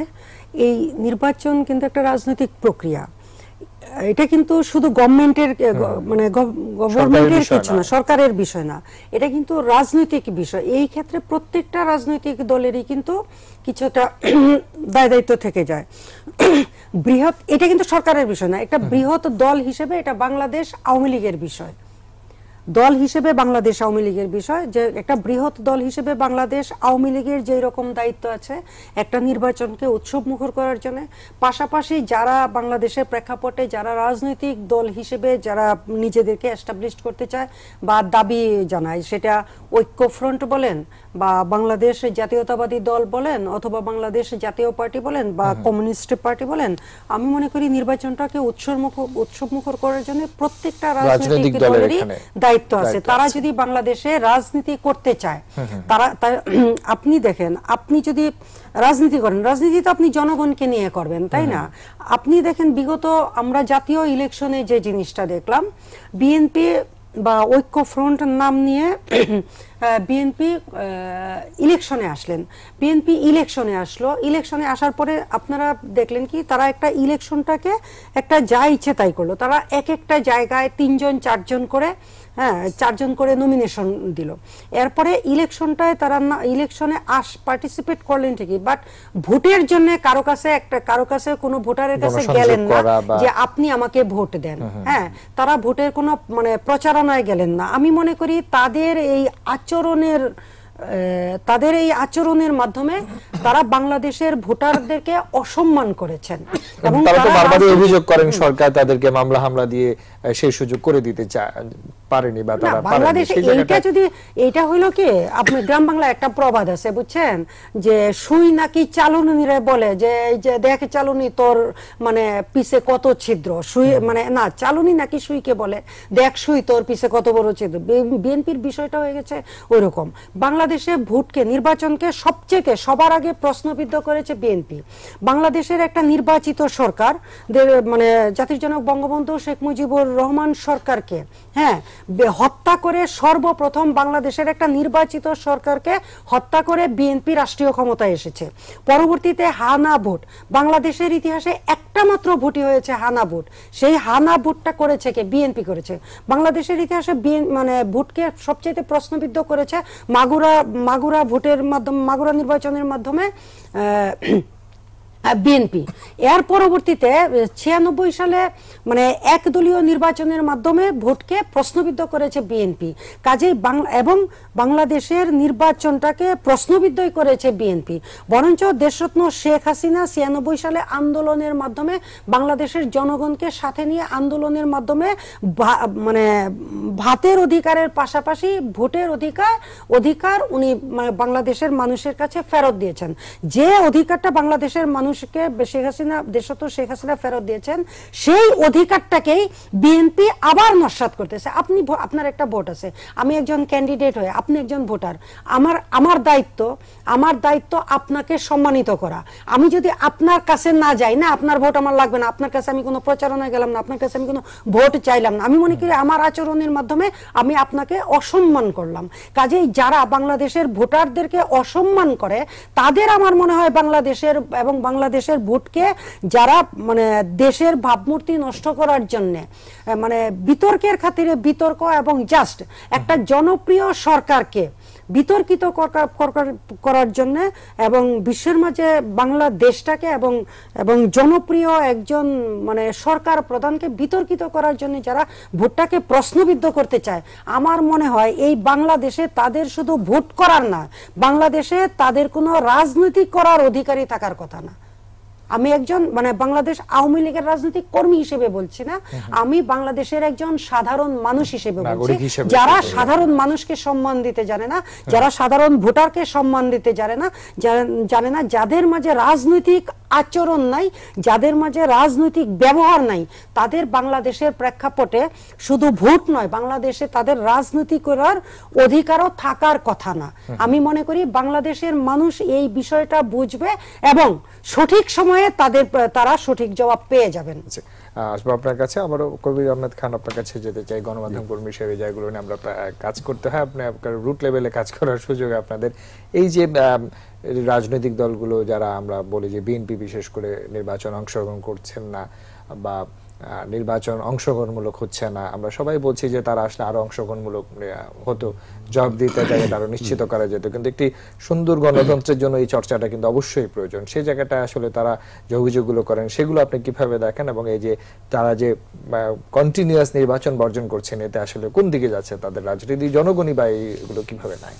এই নির্বাচন কিন্তু একটা রাজনৈতিক প্রক্রিয়া এটা কিন্তু শুধু গভর্নমেন্টের মানে গভর্নমেন্টের কিছু না সরকারের বিষয় না এটা কিন্তু রাজনৈতিক বিষয় এই ক্ষেত্রে প্রত্যেকটা রাজনৈতিক দলেরই কিন্তু কিছুটা *clears throat* দায় দায়িত্ব থেকে যায় *clears throat* বৃহৎ এটা কিন্তু সরকারের বিষয় না একটা বৃহৎ দল হিসেবে এটা বাংলাদেশ আওয়ামী লীগের বিষয় দল হিসেবে বাংলাদেশ আওয়ামী লীগের বিষয় যে একটা বৃহৎ দল হিসেবে বাংলাদেশ আওয়ামী লীগের যে রকম দায়িত্ব আছে একটা নির্বাচনকে উৎসব মুখর করার জন্য পাশাপাশি যারা বাংলাদেশের প্রেক্ষাপটে যারা রাজনৈতিক দল হিসেবে যারা নিজেদেরকে এস্টাবলিশ করতে চায় বা দাবি জানায় সেটা ঐক্যফ্রন্ট বলেন বা বাংলাদেশ জাতীয়তাবাদী দল বলেন অথবা বাংলাদেশ জাতীয় পার্টি বলেন বা কমিউনিস্ট পার্টি বলেন আমি মনে করি নির্বাচনটাকে উৎসব উৎসব মুখর করার জন্য প্রত্যেকটা রাজনৈতিক দলেরই দায়িত্ব দায়িত্ব আছে তারা যদি বাংলাদেশে রাজনীতি করতে চায় তারা *clears throat* আপনি দেখেন আপনি যদি রাজনীতি করেন রাজনীতি তো আপনি জনগণকে নিয়ে করবেন তাই না আপনি দেখেন বিগত আমরা জাতীয় ইলেকশনে যে জিনিসটা দেখলাম বিএনপি বা ঐক্য ফ্রন্ট নাম নিয়ে *clears throat* বিএনপি ইলেকশনে আসলেন বিএনপি ইলেকশনে আসলো ইলেকশনে আসার পরে আপনারা দেখলেন কি তারা একটা ইলেকশনটাকে একটা যা ইচ্ছে তাই করলো তারা এক একটা জায়গায় তিনজন চারজন করে হ্যাঁ চারজন করে নমিনেশন দিল এরপরে ইলেকশনটায় তারা না ইলেকশনে আস পার্টিসিপেট করলেন ঠিকই বাট ভোটের জন্য কারো কাছে একটা কারো কাছে কোনো ভোটারের কাছে গেলেন না যে আপনি আমাকে ভোট দেন হ্যাঁ, হ্যাঁ।, হ্যাঁ তারা ভোটের কোনো মানে প্রচারণায় গেলেন না আমি মনে করি তাদের এই আচরণের তাদের এই আচরণের মাধ্যমে তারা বাংলাদেশের ভোটারদেরকে অসম্মান করেছেন এবং তারা তো বারবারই অভিযোগ করেন সরকার তাদেরকে মামলা হামলা দিয়ে সেই সুযোগ করে দিতে চায় পারেনি বা তারা বাংলাদেশে এইটা যদি এটা হলো কি আপনি গ্রাম বাংলা একটা প্রবাদ আছে বুঝছেন যে সুই নাকি চালুনি চালুনিরে বলে যে এই যে দেখ চালুনি তোর মানে পিছে কত ছিদ্র সুই মানে না চালুনি নাকি সুইকে বলে দেখ সুই তোর পিছে কত বড় ছিদ্র বিএনপির বিষয়টা হয়ে গেছে ওই রকম বাংলাদেশে ভোটকে নির্বাচনকে সবচেয়ে সবার আগে প্রশ্নবিদ্ধ করেছে বিএনপি বাংলাদেশের একটা নির্বাচিত সরকার মানে জাতির জনক বঙ্গবন্ধু শেখ মুজিবুর রহমান সরকারকে হ্যাঁ হত্যা করে সর্বপ্রথম বাংলাদেশের একটা নির্বাচিত সরকারকে হত্যা করে বিএনপি রাষ্ট্রীয় ক্ষমতায় এসেছে পরবর্তীতে হানা ভোট বাংলাদেশের ইতিহাসে একটা মাত্র ভোটই হয়েছে হানা ভোট সেই হানা ভোটটা করেছে কে বিএনপি করেছে বাংলাদেশের ইতিহাসে মানে ভোটকে সবচেয়ে প্রশ্নবিদ্ধ করেছে মাগুরা মাগুরা ভোটের মাধ্যমে মাগুরা নির্বাচনের মাধ্যমে বিএনপি হ্যাঁ, এর পরবর্তীতে ছিয়ানব্বই সালে মানে একদলীয় নির্বাচনের মাধ্যমে ভোটকে প্রশ্নবিদ্ধ করেছে বিএনপি কাজেই বাংলা এবং বাংলাদেশের নির্বাচনটাকে প্রশ্নবিদ্ধই করেছে বিএনপি বরঞ্চ দেশরত্ন শেখ হাসিনা ছিয়ানব্বই সালে আন্দোলনের মাধ্যমে বাংলাদেশের জনগণকে সাথে নিয়ে আন্দোলনের মাধ্যমে মানে ভাতের অধিকারের পাশাপাশি ভোটের অধিকার অধিকার উনি মানে বাংলাদেশের মানুষের কাছে ফেরত দিয়েছেন যে অধিকারটা বাংলাদেশের মানুষ মানুষকে শেখ হাসিনা দেশত শেখ হাসিনা ফেরত দিয়েছেন সেই অধিকারটাকেই বিএনপি আবার নস্বাত করতেছে আপনি আপনার একটা ভোট আছে আমি একজন ক্যান্ডিডেট হয়ে আপনি একজন ভোটার আমার আমার দায়িত্ব আমার দায়িত্ব আপনাকে সম্মানিত করা আমি যদি আপনার কাছে না যাই না আপনার ভোট আমার লাগবে না আপনার কাছে আমি কোনো প্রচারণায় গেলাম না আপনার কাছে আমি কোনো ভোট চাইলাম না আমি মনে করি আমার আচরণের মাধ্যমে আমি আপনাকে অসম্মান করলাম কাজেই যারা বাংলাদেশের ভোটারদেরকে অসম্মান করে তাদের আমার মনে হয় বাংলাদেশের এবং বাংলাদেশের ভোটকে যারা মানে দেশের ভাবমূর্তি নষ্ট করার জন্য মানে বিতর্কের খাতিরে বিতর্ক এবং জাস্ট একটা জনপ্রিয় সরকারকে বিতর্কিত করার জন্য এবং বিশ্বের মাঝে বাংলাদেশটাকে এবং এবং জনপ্রিয় একজন মানে সরকার প্রধানকে বিতর্কিত করার জন্য যারা ভোটটাকে প্রশ্নবিদ্ধ করতে চায় আমার মনে হয় এই বাংলাদেশে তাদের শুধু ভোট করার না বাংলাদেশে তাদের কোনো রাজনৈতিক করার অধিকারী থাকার কথা না আমি একজন মানে বাংলাদেশ আওয়ামী লীগের রাজনৈতিক কর্মী হিসেবে বলছি না আমি বাংলাদেশের একজন সাধারণ মানুষ হিসেবে বলছি যারা সাধারণ মানুষকে সম্মান দিতে জানে না হ্যাঁ। যারা সাধারণ ভোটারকে সম্মান দিতে জানে না জানে না যাদের মাঝে রাজনৈতিক আচরণ নাই যাদের মাঝে রাজনৈতিক ব্যবহার নাই তাদের বাংলাদেশের প্রেক্ষাপটে শুধু ভোট নয় বাংলাদেশে তাদের রাজনীতি করার অধিকারও থাকার কথা না আমি মনে করি বাংলাদেশের মানুষ এই বিষয়টা বুঝবে এবং সঠিক সময়ে তাদের তারা সঠিক জবাব পেয়ে যাবেন আসবো আপনার কাছে আমারও কবির আহমেদ খান আপনার কাছে যেতে চাই গণমাধ্যম কর্মী হিসেবে যেগুলো নিয়ে আমরা কাজ করতে হয় আপনি আপনার রুট লেভেলে কাজ করার সুযোগ আপনাদের এই যে রাজনৈতিক দলগুলো যারা আমরা বলি যে বিএনপি বিশেষ করে নির্বাচন অংশগ্রহণ করছেন না বা নির্বাচন অংশগ্রহণমূলক হচ্ছে না আমরা সবাই বলছি যে তারা আসলে আরো অংশগ্রহণমূলক হতো জব দিতে জায়গাটা *coughs* আরো নিশ্চিত করা যেত কিন্তু একটি সুন্দর গণতন্ত্রের জন্য এই চর্চাটা কিন্তু অবশ্যই প্রয়োজন সেই জায়গাটা আসলে তারা যে অভিযোগগুলো করেন সেগুলো আপনি কিভাবে দেখেন এবং এই যে তারা যে কন্টিনিউয়াস নির্বাচন বর্জন করছেন এতে আসলে কোন দিকে যাচ্ছে তাদের রাজনীতি জনগণই বা এইগুলো কিভাবে নেয়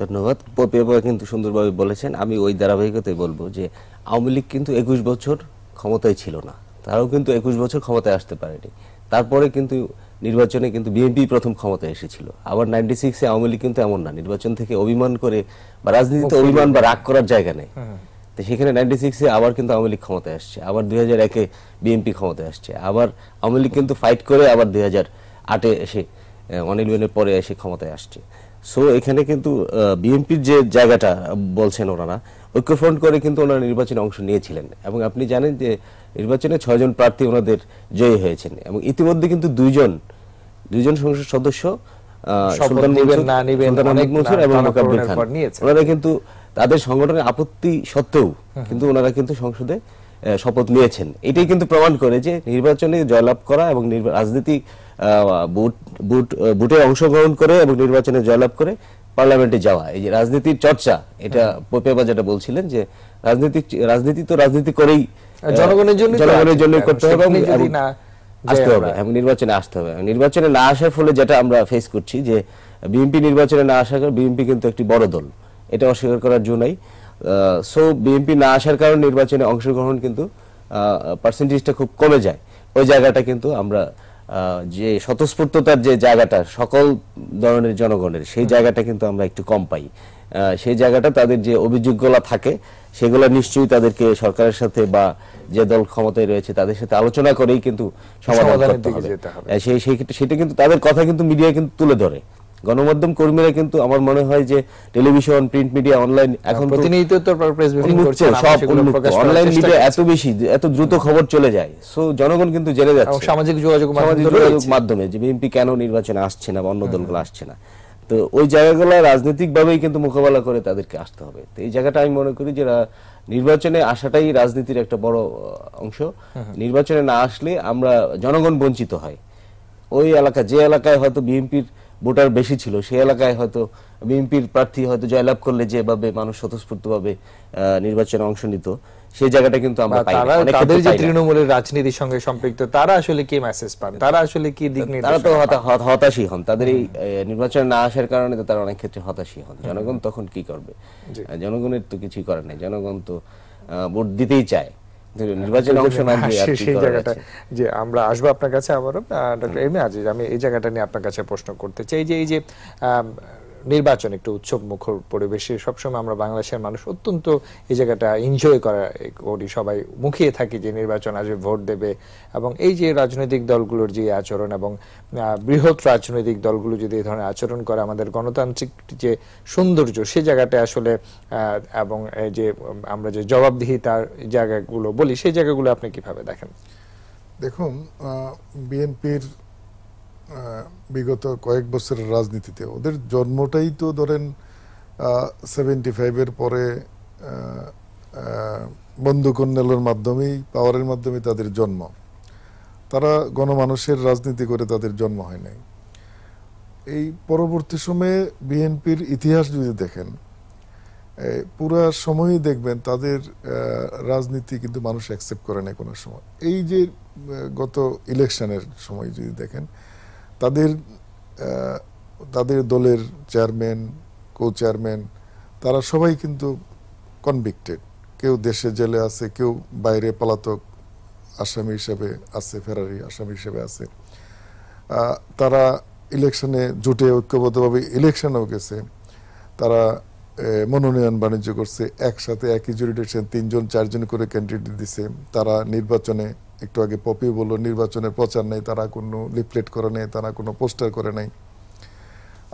ধন্যবাদ পপিয়া কিন্তু সুন্দরভাবে বলেছেন আমি ওই ধারাবাহিকতায় বলবো যে আওয়ামী লীগ কিন্তু একুশ বছর ক্ষমতায় ছিল না তারাও কিন্তু একুশ বছর ক্ষমতায় আসতে পারেনি তারপরে কিন্তু নির্বাচনে কিন্তু বিএনপি প্রথম ক্ষমতায় এসেছিল আবার নাইনটি সিক্সে আওয়ামী লীগ কিন্তু এমন না নির্বাচন থেকে অভিমান করে বা রাজনীতিতে অভিমান বা রাগ করার জায়গা নেই হ্যাঁ, হ্যাঁ। তো সেখানে নাইনটি সিক্সে আবার কিন্তু আওয়ামী লীগ ক্ষমতায় আসছে আবার দুই হাজার একে বিএনপি ক্ষমতায় আসছে আবার আওয়ামী লীগ কিন্তু ফাইট করে আবার দুই হাজার আটে এসে অনিল বেনের পরে এসে ক্ষমতায় আসছে সো এখানে কিন্তু বিএনপির যে জায়গাটা বলছেন ওনারা ঐক্যফ্রন্ট করে কিন্তু ওনারা নির্বাচনে অংশ নিয়েছিলেন এবং আপনি জানেন যে নির্বাচনে ছয়জন প্রার্থী ওনাদের জয়ী হয়েছেন এবং ইতিমধ্যে কিন্তু দুইজন দুইজন সংসদ সদস্য তাদের সংগঠনের আপত্তি সত্ত্বেও কিন্তু ওনারা কিন্তু সংসদে শপথ নিয়েছেন এটাই কিন্তু প্রমাণ করে যে নির্বাচনে জয়লাভ করা এবং রাজনীতি বুটে অংশগ্রহণ করে এবং নির্বাচনে জয়লাভ করে পার্লামেন্টে যাওয়া এই যে রাজনীতির চর্চা এটা পেপার যেটা বলছিলেন যে রাজনীতি রাজনীতি তো রাজনীতি করেই জনগণের জন্য জনগণের জন্য করতে হবে আসতে হবে এবং নির্বাচনে আসতে হবে নির্বাচনে না আসার ফলে যেটা আমরা ফেস করছি যে বিএনপি নির্বাচনে না আসার কারণে বিএনপি কিন্তু একটি বড় দল এটা অস্বীকার করার জন্যই সো বিএনপি না আসার কারণে নির্বাচনে অংশগ্রহণ কিন্তু পার্সেন্টেজটা খুব কমে যায় ওই জায়গাটা কিন্তু আমরা যে স্বতঃস্ফূর্ততার যে জায়গাটা সকল ধরনের জনগণের সেই জায়গাটা কিন্তু আমরা একটু কম পাই সেই জায়গাটা তাদের যে অভিযোগগুলা থাকে সেগুলো নিশ্চয়ই তাদেরকে সরকারের সাথে বা যে দল ক্ষমতায় রয়েছে তাদের সাথে আলোচনা করেই কিন্তু সমাধান সেটা কিন্তু তাদের কথা কিন্তু মিডিয়া কিন্তু তুলে ধরে গণমাধ্যম কর্মীরা কিন্তু আমার মনে হয় যে টেলিভিশন প্রিন্ট মিডিয়া অনলাইন হ্যাঁ, এখন প্রতিনিধিত্ব প্রেস ব্রিফিং করছে সব অনলাইন মিডিয়া এত বেশি এত দ্রুত খবর চলে যায় সো জনগণ কিন্তু জেনে যাচ্ছে সামাজিক যোগাযোগ মাধ্যমে যে বিএনপি কেন নির্বাচনে আসছে না অন্য দলগুলো আসছে না তো ওই জায়গাগুলো রাজনৈতিক ভাবেই কিন্তু মোকাবেলা করে তাদেরকে আসতে হবে তো এই জায়গাটা আমি মনে করি যে নির্বাচনে আসাটাই রাজনীতির একটা বড় অংশ নির্বাচনে না আসলে আমরা জনগণ বঞ্চিত হয় ওই এলাকা যে এলাকায় হয়তো বিএনপির ভোটার বেশি ছিল সেই এলাকায় হয়তো বিএনপির প্রার্থী হয়তো জয়লাভ করলে যেভাবে মানুষ স্বতঃস্ফূর্তভাবে নির্বাচনে অংশ নিত সেই জায়গাটা কিন্তু আমরা পাই না তাদের যে তৃণমূলের রাজনীতির সঙ্গে সম্পৃক্ত তারা আসলে কি মেসেজ পান তারা আসলে কি দিক তারা তো হতাশই হন তাদের এই নির্বাচন না আসার কারণে তারা অনেক ক্ষেত্রে হতাশই হন জনগণ তখন কি করবে জনগণের তো কিছুই করার নেই জনগণ তো ভোট দিতেই চায় নির্বাচনে অংশ না হ্যাঁ, সেই জায়গাটা যে আমরা আসবো আপনার কাছে আবারও ডক্টর এম আজিজ আমি এই জায়গাটা নিয়ে আপনার কাছে প্রশ্ন করতে চাই যে এই যে আহ নির্বাচন একটু উৎসব মুখর পরিবেশে সবসময় আমরা বাংলাদেশের মানুষ অত্যন্ত এই জায়গাটা এনজয় করা করি সবাই মুখিয়ে থাকি যে নির্বাচন আসবে ভোট দেবে এবং এই যে রাজনৈতিক দলগুলোর যে আচরণ এবং বৃহৎ রাজনৈতিক দলগুলো যদি এই ধরনের আচরণ করে আমাদের গণতান্ত্রিক যে সৌন্দর্য সে জায়গাটা আসলে এবং যে আমরা যে জবাবদিহিতার জায়গাগুলো বলি সেই জায়গাগুলো আপনি কিভাবে দেখেন দেখুন বিএনপির বিগত কয়েক বছরের রাজনীতিতে ওদের জন্মটাই তো ধরেন সেভেন্টি ফাইভের পরে বন্ধুকন্যালের মাধ্যমেই পাওয়ারের মাধ্যমে তাদের জন্ম তারা গণমানুষের রাজনীতি করে তাদের জন্ম হয় নাই এই পরবর্তী সময়ে বিএনপির ইতিহাস যদি দেখেন পুরা সময়ই দেখবেন তাদের রাজনীতি কিন্তু মানুষ অ্যাকসেপ্ট করে নাই কোনো সময় এই যে গত ইলেকশনের সময় যদি দেখেন তাদের তাদের দলের চেয়ারম্যান কো চেয়ারম্যান তারা সবাই কিন্তু কনভিক্টেড কেউ দেশে জেলে আছে কেউ বাইরে পলাতক আসামি হিসেবে আছে ফেরারি আসামি হিসেবে আছে তারা ইলেকশনে জুটে ঐক্যবদ্ধভাবে ইলেকশনেও গেছে তারা মনোনয়ন বাণিজ্য করছে একসাথে একই জুরিডিকশন তিনজন চারজন করে ক্যান্ডিডেট দিছে তারা নির্বাচনে একটু আগে পপি বললো নির্বাচনের প্রচার নেই তারা কোনো লিফলেট করে নেই তারা কোনো পোস্টার করে নেই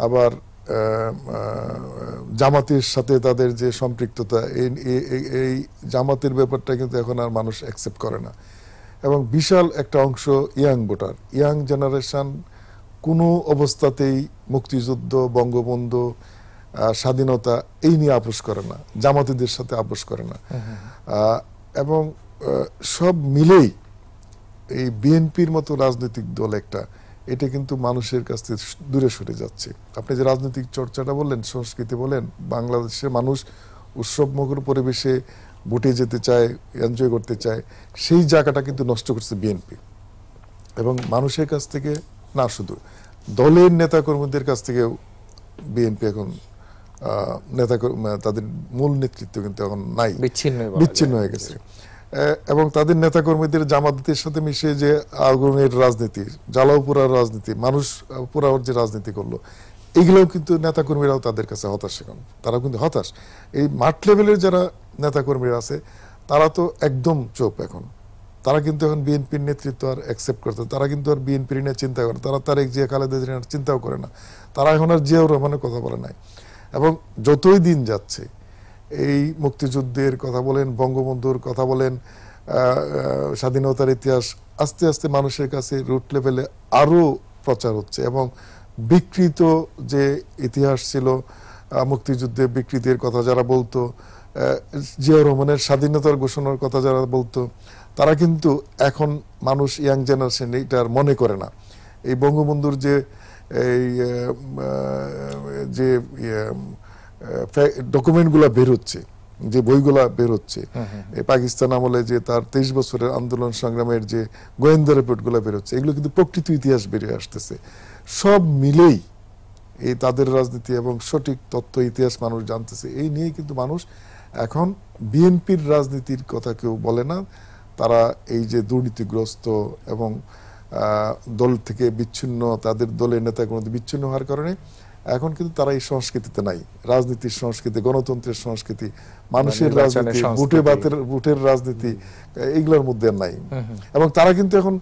আবার জামাতের সাথে তাদের যে সম্পৃক্ততা এই জামাতের ব্যাপারটা কিন্তু এখন আর মানুষ অ্যাকসেপ্ট করে না এবং বিশাল একটা অংশ ইয়াং ভোটার ইয়াং জেনারেশান কোনো অবস্থাতেই মুক্তিযুদ্ধ বঙ্গবন্ধু স্বাধীনতা এই নিয়ে আপোষ করে না জামাতিদের সাথে আপোষ করে না এবং সব মিলেই এই বিএনপির মতো রাজনৈতিক দল একটা এটা কিন্তু মানুষের কাছ থেকে দূরে সরে যাচ্ছে আপনি যে রাজনৈতিক চর্চাটা বললেন সংস্কৃতি বলেন বাংলাদেশের মানুষ উৎসবমুখর পরিবেশে ভোটে যেতে চায় এনজয় করতে চায় সেই জায়গাটা কিন্তু নষ্ট করছে বিএনপি এবং মানুষের কাছ থেকে না শুধু দলের নেতাকর্মীদের কাছ থেকে বিএনপি এখন নেতা তাদের মূল নেতৃত্ব কিন্তু এখন নাই বিচ্ছিন্ন বিচ্ছিন্ন হয়ে গেছে এবং তাদের নেতাকর্মীদের জামাতের সাথে মিশে যে আগুনের রাজনীতি জ্বালাওপুরার রাজনীতি মানুষ পুরাওর যে রাজনীতি করলো এগুলোও কিন্তু নেতাকর্মীরাও তাদের কাছে হতাশ এখন তারাও কিন্তু হতাশ এই মাঠ লেভেলের যারা নেতাকর্মীরা আছে তারা তো একদম চোপ এখন তারা কিন্তু এখন বিএনপির নেতৃত্ব আর অ্যাকসেপ্ট করতে তারা কিন্তু আর বিএনপির নিয়ে চিন্তা করে তারা এক জিয়া খালেদা জিয়া চিন্তাও করে না তারা এখন আর জিয়াউর রহমানের কথা বলে নাই এবং যতই দিন যাচ্ছে এই মুক্তিযুদ্ধের কথা বলেন বঙ্গবন্ধুর কথা বলেন স্বাধীনতার ইতিহাস আস্তে আস্তে মানুষের কাছে রুট লেভেলে আরও প্রচার হচ্ছে এবং বিকৃত যে ইতিহাস ছিল মুক্তিযুদ্ধে বিকৃতির কথা যারা বলতো জিয়া রহমানের স্বাধীনতার ঘোষণার কথা যারা বলতো তারা কিন্তু এখন মানুষ ইয়াং জেনারেশন এটার মনে করে না এই বঙ্গবন্ধুর যে এই যে ইয়ে, ডকুমেন্টগুলো বেরোচ্ছে যে বইগুলা বেরোচ্ছে পাকিস্তান আমলে যে তার তেইশ বছরের আন্দোলন সংগ্রামের যে গোয়েন্দা রিপোর্টগুলো বেরোচ্ছে এগুলো কিন্তু প্রকৃত ইতিহাস বেরিয়ে আসতেছে সব মিলেই এই তাদের রাজনীতি এবং সঠিক তথ্য ইতিহাস মানুষ জানতেছে এই নিয়ে কিন্তু মানুষ এখন বিএনপির রাজনীতির কথা কেউ বলে না তারা এই যে দুর্নীতিগ্রস্ত এবং দল থেকে বিচ্ছিন্ন তাদের দলের নেতা কোনো বিচ্ছিন্ন হওয়ার কারণে এখন কিন্তু তারা এই সংস্কৃতিতে নাই রাজনীতির সংস্কৃতি গণতন্ত্রের সংস্কৃতি মানুষের রাজনীতি বুটে বাতের বুটের রাজনীতি এইগুলোর মধ্যে নাই এবং তারা কিন্তু এখন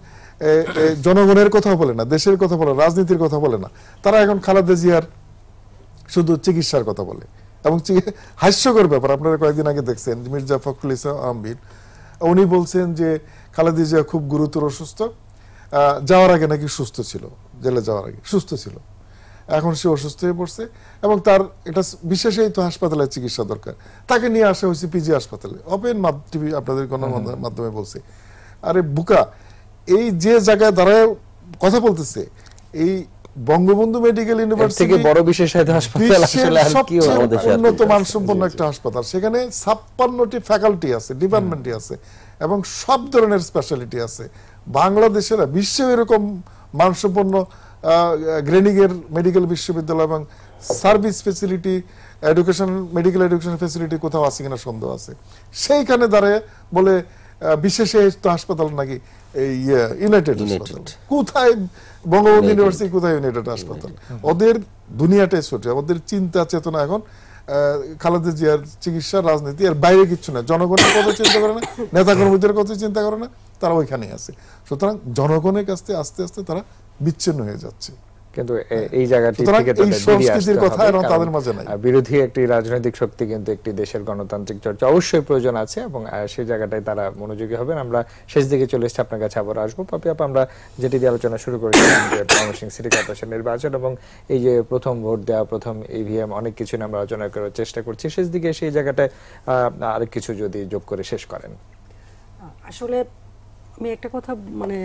জনগণের কথা বলে না দেশের কথা বলে রাজনীতির কথা বলে না তারা এখন খালাদা জিয়ার শুধু চিকিৎসার কথা বলে এবং হাস্যকর ব্যাপার আপনারা কয়েকদিন আগে দেখছেন মির্জা ফখরুল ইসলাম আহমিদ উনি বলছেন যে খালেদা জিয়া খুব গুরুতর অসুস্থ যাওয়ার আগে নাকি সুস্থ ছিল জেলে যাওয়ার আগে সুস্থ ছিল এখন সে অসুস্থ হয়ে পড়ছে এবং তার এটা বিশেষই তো হাসপাতালে চিকিৎসা দরকার তাকে নিয়ে আসা হয়েছে পিজি হাসপাতালে ওপেন টিভি আপনাদের মাধ্যমে বলছে আরে বুকা এই যে জায়গায় দাঁড়ায় কথা বলতেছে এই বঙ্গবন্ধু মেডিকেল ইউনিভার্সিটি বড় হাসপাতাল উন্নত মানসম্পন্ন একটা হাসপাতাল সেখানে ছাপ্পান্নটি ফ্যাকাল্টি আছে ডিপার্টমেন্টই আছে এবং সব ধরনের স্পেশালিটি আছে বাংলাদেশের বিশ্বে এরকম মানসম্পন্ন গ্রেনিগের মেডিকেল বিশ্ববিদ্যালয় এবং service facility education medical education facility কোথাও আছে কিনা সন্দেহ আছে সেইখানে দাঁড়ায় বলে বিশেষ হাসপাতাল নাকি এই ইউনাইটেড ইয়ে, কোথায় বঙ্গবন্ধু ইউনিভার্সিটি কোথায় ইউনাইটেড হাসপাতাল ওদের দুনিয়াটাই ছোট ওদের চিন্তা চেতনা এখন খালেদা জিয়ার চিকিৎসা রাজনীতি এর বাইরে কিছু না জনগণের কথা চিন্তা করে না নেতা কর্মীদের কথা চিন্তা করে না তারা ওইখানেই আছে সুতরাং জনগণের কাছ আস্তে আস্তে তারা বিচ্ছিন্ন হয়ে যাচ্ছে কিন্তু এই জায়গাটি থেকে এই সংস্কৃতির কথা এবং তাদের মাঝে নাই বিরোধী একটি রাজনৈতিক শক্তি কিন্তু একটি দেশের গণতান্ত্রিক চর্চা অবশ্যই প্রয়োজন আছে এবং সেই জায়গাটাই তারা মনোযোগী হবেন আমরা শেষ দিকে চলে এসেছি আপনার কাছে আবার আসবো পাপি আপা আমরা যেটি দিয়ে আলোচনা শুরু করেছিলাম যে ময়মনসিংহ সিটি কর্পোরেশন নির্বাচন এবং এই যে প্রথম ভোট দেওয়া প্রথম ইভিএম e অনেক কিছু নিয়ে আমরা আলোচনা করার চেষ্টা করছি শেষ দিকে সেই জায়গাটায় আরেক কিছু যদি যোগ করে শেষ করেন আসলে আমি একটা কথা মানে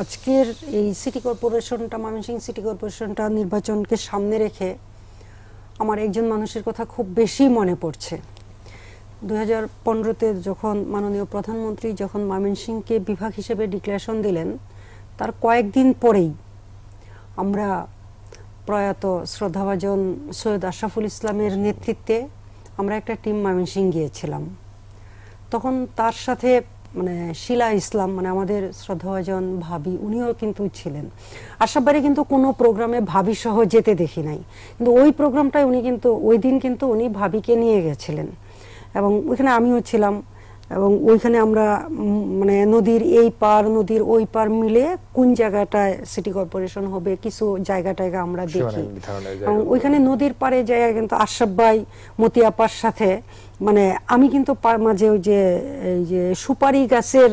আজকের এই সিটি কর্পোরেশনটা ময়মনসিংহ সিটি কর্পোরেশনটা নির্বাচনকে সামনে রেখে আমার একজন মানুষের কথা খুব বেশি মনে পড়ছে দু হাজার পনেরোতে যখন মাননীয় প্রধানমন্ত্রী যখন ময়মনসিংহকে বিভাগ হিসেবে ডিক্লারেশন দিলেন তার কয়েকদিন পরেই আমরা প্রয়াত শ্রদ্ধাভাজন সৈয়দ আশরাফুল ইসলামের নেতৃত্বে আমরা একটা টিম ময়মনসিংহ গিয়েছিলাম তখন তার সাথে মানে শিলা ইসলাম মানে আমাদের শ্রদ্ধাভাজন ভাবি উনিও কিন্তু ছিলেন আশাবারে কিন্তু কোনো প্রোগ্রামে ভাবি সহ যেতে দেখি নাই কিন্তু ওই প্রোগ্রামটায় উনি কিন্তু ওই দিন কিন্তু উনি ভাবিকে নিয়ে গেছিলেন এবং ওইখানে আমিও ছিলাম এবং ওইখানে আমরা মানে নদীর এই পার নদীর ওই পার মিলে কোন জায়গাটায় সিটি কর্পোরেশন হবে কিছু জায়গা আমরা দেখি এবং ওইখানে নদীর পারে জায়গা কিন্তু আশরাফ ভাই মতিয়াপার সাথে মানে আমি কিন্তু মাঝে ওই যে এই যে সুপারি গাছের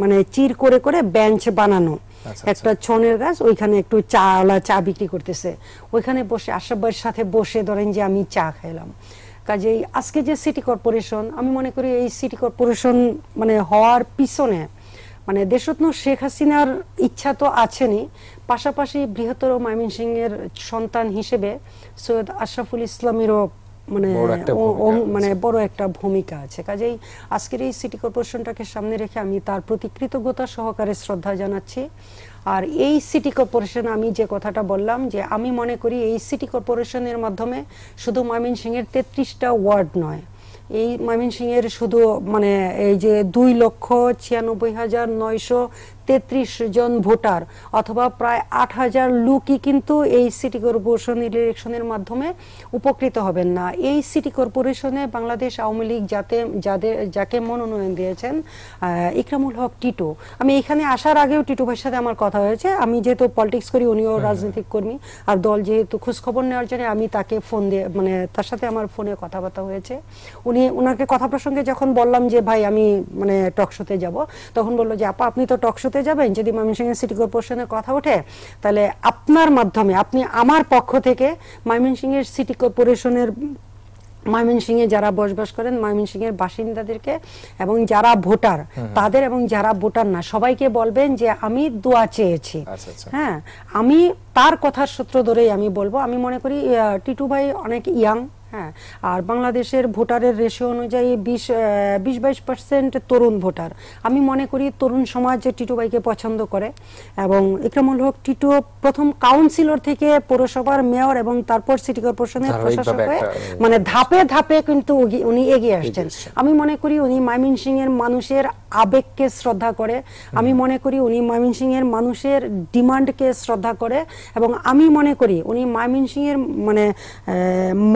মানে চির করে করে বেঞ্চ বানানো আচ্ছা, আচ্ছা। একটা ছনের গাছ ওইখানে একটু চা চা বিক্রি করতেছে ওইখানে বসে আশরাফ ভাইয়ের সাথে বসে ধরেন যে আমি চা খাইলাম কাজেই আজকে যে সিটি কর্পোরেশন আমি মনে করি এই সিটি কর্পোরেশন মানে হওয়ার পিছনে মানে দেশরত্ন শেখ হাসিনার ইচ্ছা তো আছেনি পাশাপাশি বৃহত্তর ময়মনসিংহের সন্তান হিসেবে সৈয়দ আশরাফুল ইসলামেরও মানে মানে বড় একটা ভূমিকা আছে কাজেই আজকের এই সিটি কর্পোরেশনটাকে সামনে রেখে আমি তার প্রতি কৃতজ্ঞতা সহকারে শ্রদ্ধা জানাচ্ছি আর এই সিটি কর্পোরেশন আমি যে কথাটা বললাম যে আমি মনে করি এই সিটি কর্পোরেশনের মাধ্যমে শুধু ময়মনসিংহের তেত্রিশটা ওয়ার্ড নয় এই ময়মনসিংহের শুধু মানে এই যে দুই লক্ষ ছিয়ানব্বই হাজার নয়শো তেত্রিশ জন ভোটার অথবা প্রায় আট হাজার লোকই কিন্তু এই সিটি কর্পোরেশন ইলেকশনের মাধ্যমে উপকৃত হবেন না এই সিটি কর্পোরেশনে বাংলাদেশ আওয়ামী লীগ যাতে যাদের যাকে মনোনয়ন দিয়েছেন ইকরামুল হক টিটো আমি এখানে আসার আগেও টিটো ভাইয়ের সাথে আমার কথা হয়েছে আমি যেহেতু পলিটিক্স করি উনিও রাজনৈতিক কর্মী আর দল যেহেতু খোঁজখবর নেওয়ার জন্য আমি তাকে ফোন দিয়ে মানে তার সাথে আমার ফোনে কথাবার্তা হয়েছে উনি ওনাকে কথা প্রসঙ্গে যখন বললাম যে ভাই আমি মানে টকশোতে যাব তখন বললো যে আপা আপনি তো টকশোতে হতে যাবেন যদি ময়মনসিংহের সিটি কর্পোরেশনের কথা ওঠে তাহলে আপনার মাধ্যমে আপনি আমার পক্ষ থেকে ময়মনসিংহের সিটি কর্পোরেশনের ময়মনসিংহে যারা বসবাস করেন ময়মনসিংহের বাসিন্দাদেরকে এবং যারা ভোটার তাদের এবং যারা ভোটার না সবাইকে বলবেন যে আমি দোয়া চেয়েছি আচ্ছা, আচ্ছা। হ্যাঁ আমি তার কথার সূত্র ধরেই আমি বলবো আমি মনে করি টিটু ভাই অনেক ইয়াং হ্যাঁ, আর বাংলাদেশের ভোটারের রেশিও অনুযায়ী বিশ বিশ বাইশ পার্সেন্ট তরুণ ভোটার আমি মনে করি তরুণ সমাজ টিটুবাইকে পছন্দ করে এবং ইকরামুল হক টিটো প্রথম কাউন্সিলর থেকে পৌরসভার মেয়র এবং তারপর সিটি কর্পোরেশনের প্রশাসক হয়ে মানে ধাপে ধাপে কিন্তু উনি এগিয়ে আসছেন আমি মনে করি উনি সিং এর মানুষের আবেগকে শ্রদ্ধা করে আমি মনে করি উনি সিং এর মানুষের ডিমান্ডকে শ্রদ্ধা করে এবং আমি মনে করি উনি সিং এর মানে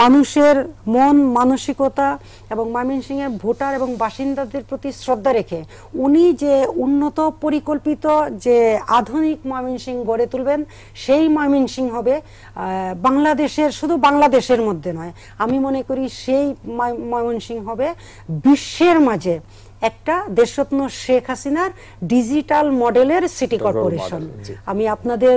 মানুষের আমাদের মন মানসিকতা এবং ময়মনসিংহের ভোটার এবং বাসিন্দাদের প্রতি শ্রদ্ধা রেখে উনি যে উন্নত পরিকল্পিত যে আধুনিক ময়মনসিং গড়ে তুলবেন সেই ময়মনসিং হবে বাংলাদেশের শুধু বাংলাদেশের মধ্যে নয় আমি মনে করি সেই ময়মনসিং হবে বিশ্বের মাঝে একটা দেশরত্ন শেখ হাসিনার ডিজিটাল মডেলের সিটি কর্পোরেশন আমি আপনাদের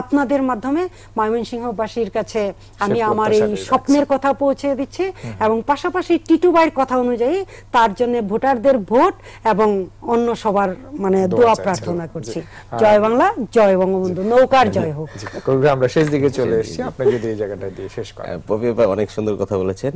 আপনাদের মাধ্যমে ময়মনসিংহবাসীর কাছে আমি আমার এই স্বপ্নের কথা পৌঁছে দিচ্ছি এবং পাশাপাশি টিটুবাইয়ের কথা অনুযায়ী তার জন্য ভোটারদের ভোট এবং অন্য সবার মানে দোয়া প্রার্থনা করছি জয় বাংলা জয় বঙ্গবন্ধু নৌকার জয় হোক কবি আমরা শেষ দিকে চলে এসেছি আপনি যদি এই জায়গাটা দিয়ে শেষ করেন হ্যাঁ, পপি অনেক সুন্দর কথা বলেছেন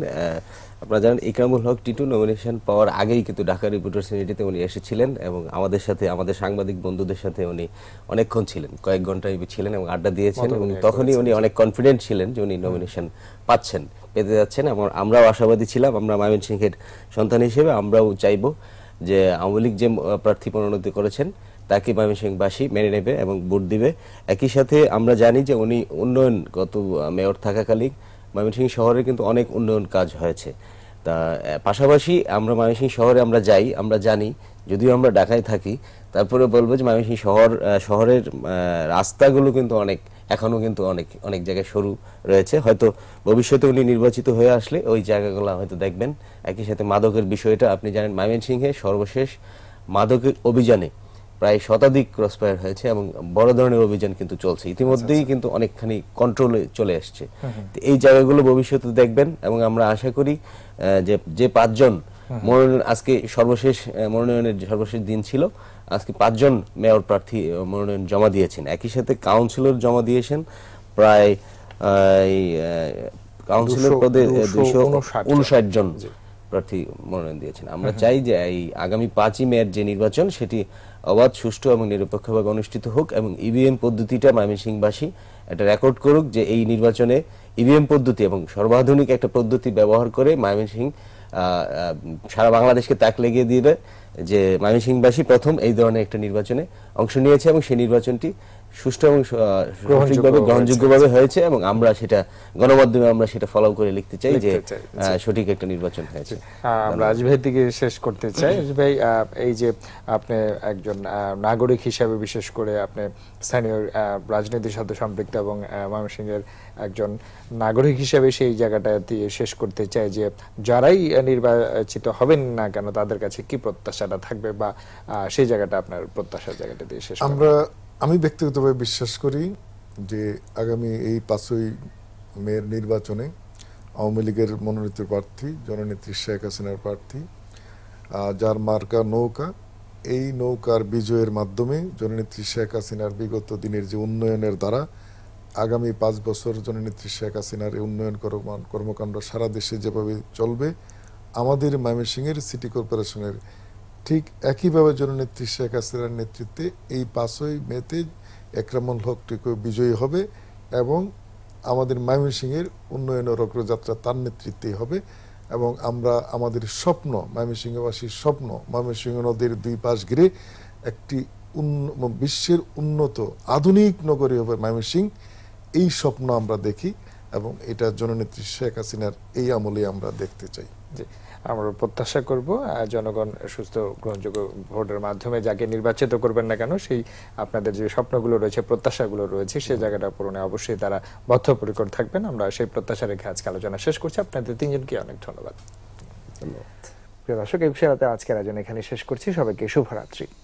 আপনারা জানেন ইকরামুল হক টিটু নমিনেশন পাওয়ার আগেই কিন্তু ঢাকার রিপোর্টার্স ইউনিটিতে উনি এসেছিলেন এবং আমাদের সাথে আমাদের সাংবাদিক বন্ধুদের সাথে উনি অনেকক্ষণ ছিলেন কয়েক ঘন্টা ছিলেন এবং আড্ডা দিয়েছেন এবং তখনই উনি অনেক কনফিডেন্ট ছিলেন যে উনি নমিনেশন পাচ্ছেন পেতে যাচ্ছেন এবং আমরাও আশাবাদী ছিলাম আমরা ময়মনসিংহের সন্তান হিসেবে আমরাও চাইব যে আওয়ামী লীগ যে প্রার্থী পদোন্নতি করেছেন তাকে ময়মনসিংহবাসী মেনে নেবে এবং ভোট দিবে একই সাথে আমরা জানি যে উনি উন্নয়ন গত মেয়র থাকাকালীন ময়মনসিংহ শহরে কিন্তু অনেক উন্নয়ন কাজ হয়েছে তা পাশাপাশি আমরা ময়মনসিংহ শহরে আমরা যাই আমরা জানি যদিও আমরা ঢাকায় থাকি তারপরে বলবো যে ময়মনসিংহ শহর শহরের রাস্তাগুলো কিন্তু অনেক এখনও কিন্তু অনেক অনেক জায়গায় সরু রয়েছে হয়তো ভবিষ্যতে উনি নির্বাচিত হয়ে আসলে ওই জায়গাগুলো হয়তো দেখবেন একই সাথে মাদকের বিষয়টা আপনি জানেন ময়মনসিংহে সর্বশেষ মাদকের অভিযানে প্রায় শতাধিক ক্রসফায়ার হয়েছে এবং বড় ধরনের অভিযান কিন্তু চলছে ইতিমধ্যেই কিন্তু অনেকখানি কন্ট্রোলে চলে আসছে এই জায়গাগুলো ভবিষ্যতে দেখবেন এবং আমরা আশা করি যে যে পাঁচজন হ্যাঁ। মনোনয়ন আজকে সর্বশেষ মনোনয়নের সর্বশেষ দিন ছিল আজকে পাঁচজন মেয়র প্রার্থী মনোনয়ন জমা দিয়েছেন একই সাথে কাউন্সিলর জমা দিয়েছেন প্রায় কাউন্সিলর পদে দুশো উনষাট জন প্রার্থী মনোনয়ন দিয়েছেন আমরা হ্যাঁ, হ্যাঁ। চাই যে এই আগামী পাঁচই মেয়ের যে নির্বাচন সেটি অবাধ সুষ্ঠু এবং নিরপেক্ষভাবে অনুষ্ঠিত হোক এবং ইভিএম পদ্ধতিটা ময়মনসিংহবাসী এটা রেকর্ড করুক যে এই নির্বাচনে ইভিএম পদ্ধতি এবং সর্বাধুনিক একটা পদ্ধতি ব্যবহার করে ময়মনসিংহ সারা বাংলাদেশকে তাক লেগে দিবে যে ময়মনসিংহবাসী প্রথম এই ধরনের একটা নির্বাচনে অংশ নিয়েছে এবং সেই নির্বাচনটি সুষ্ঠু এবং সঠিকভাবে গ্রহণযোগ্যভাবে হয়েছে এবং আমরা সেটা গণমাধ্যমে আমরা সেটা ফলো করে লিখতে চাই যে সঠিক একটা নির্বাচন হয়েছে আমরা আজ ভাই থেকে শেষ করতে চাই *coughs* ভাই এই যে আপনি একজন নাগরিক হিসাবে বিশেষ করে আপনি স্থানীয় রাজনীতির সাথে সম্পৃক্ত এবং ময়মনসিংহের একজন নাগরিক হিসেবে সেই জায়গাটা দিয়ে শেষ করতে চাই যে যারাই নির্বাচিত হবেন না কেন তাদের কাছে কি প্রত্যাশাটা থাকবে বা সেই জায়গাটা আপনার প্রত্যাশার জায়গাটা দিয়ে শেষ আমরা আমি ব্যক্তিগতভাবে বিশ্বাস করি যে আগামী এই পাঁচই মেয়ের নির্বাচনে আওয়ামী লীগের মনোনীত প্রার্থী জননেত্রী শেখ হাসিনার প্রার্থী যার মার্কা নৌকা এই নৌকার বিজয়ের মাধ্যমে জননেত্রী শেখ হাসিনার বিগত দিনের যে উন্নয়নের দ্বারা আগামী পাঁচ বছর জননেত্রী শেখ হাসিনার এই উন্নয়ন কর্মকাণ্ড সারা দেশে যেভাবে চলবে আমাদের ময়মনসিংহের সিটি কর্পোরেশনের ঠিক একইভাবে জননেত্রী শেখ হাসিনার নেতৃত্বে এই পাঁচই মেতে একরামুল হক টিকে বিজয়ী হবে এবং আমাদের ময়মনসিংহের উন্নয়ন অগ্রযাত্রা তার নেতৃত্বেই হবে এবং আমরা আমাদের স্বপ্ন ময়মনসিংহবাসীর স্বপ্ন ময়মনসিংহ নদীর দুই পাশ ঘিরে একটি বিশ্বের উন্নত আধুনিক নগরী হবে ময়মনসিংহ এই স্বপ্ন আমরা দেখি এবং এটা জননেত্রী শেখ হাসিনার এই আমলে আমরা দেখতে চাই আমরা প্রত্যাশা করব জনগণ সুস্থ গ্রহণযোগ্য ভোটের মাধ্যমে যাকে নির্বাচিত করবেন না কেন সেই আপনাদের যে স্বপ্নগুলো রয়েছে প্রত্যাশাগুলো রয়েছে সেই জায়গাটা পূরণে অবশ্যই তারা বদ্ধপরিকর থাকবেন আমরা সেই প্রত্যাশা রেখে আজকে আলোচনা শেষ করছি আপনাদের তিনজনকে অনেক ধন্যবাদ প্রিয় দর্শক এই বিষয়ে আজকের আয়োজন এখানে শেষ করছি সবাইকে শুভরাত্রি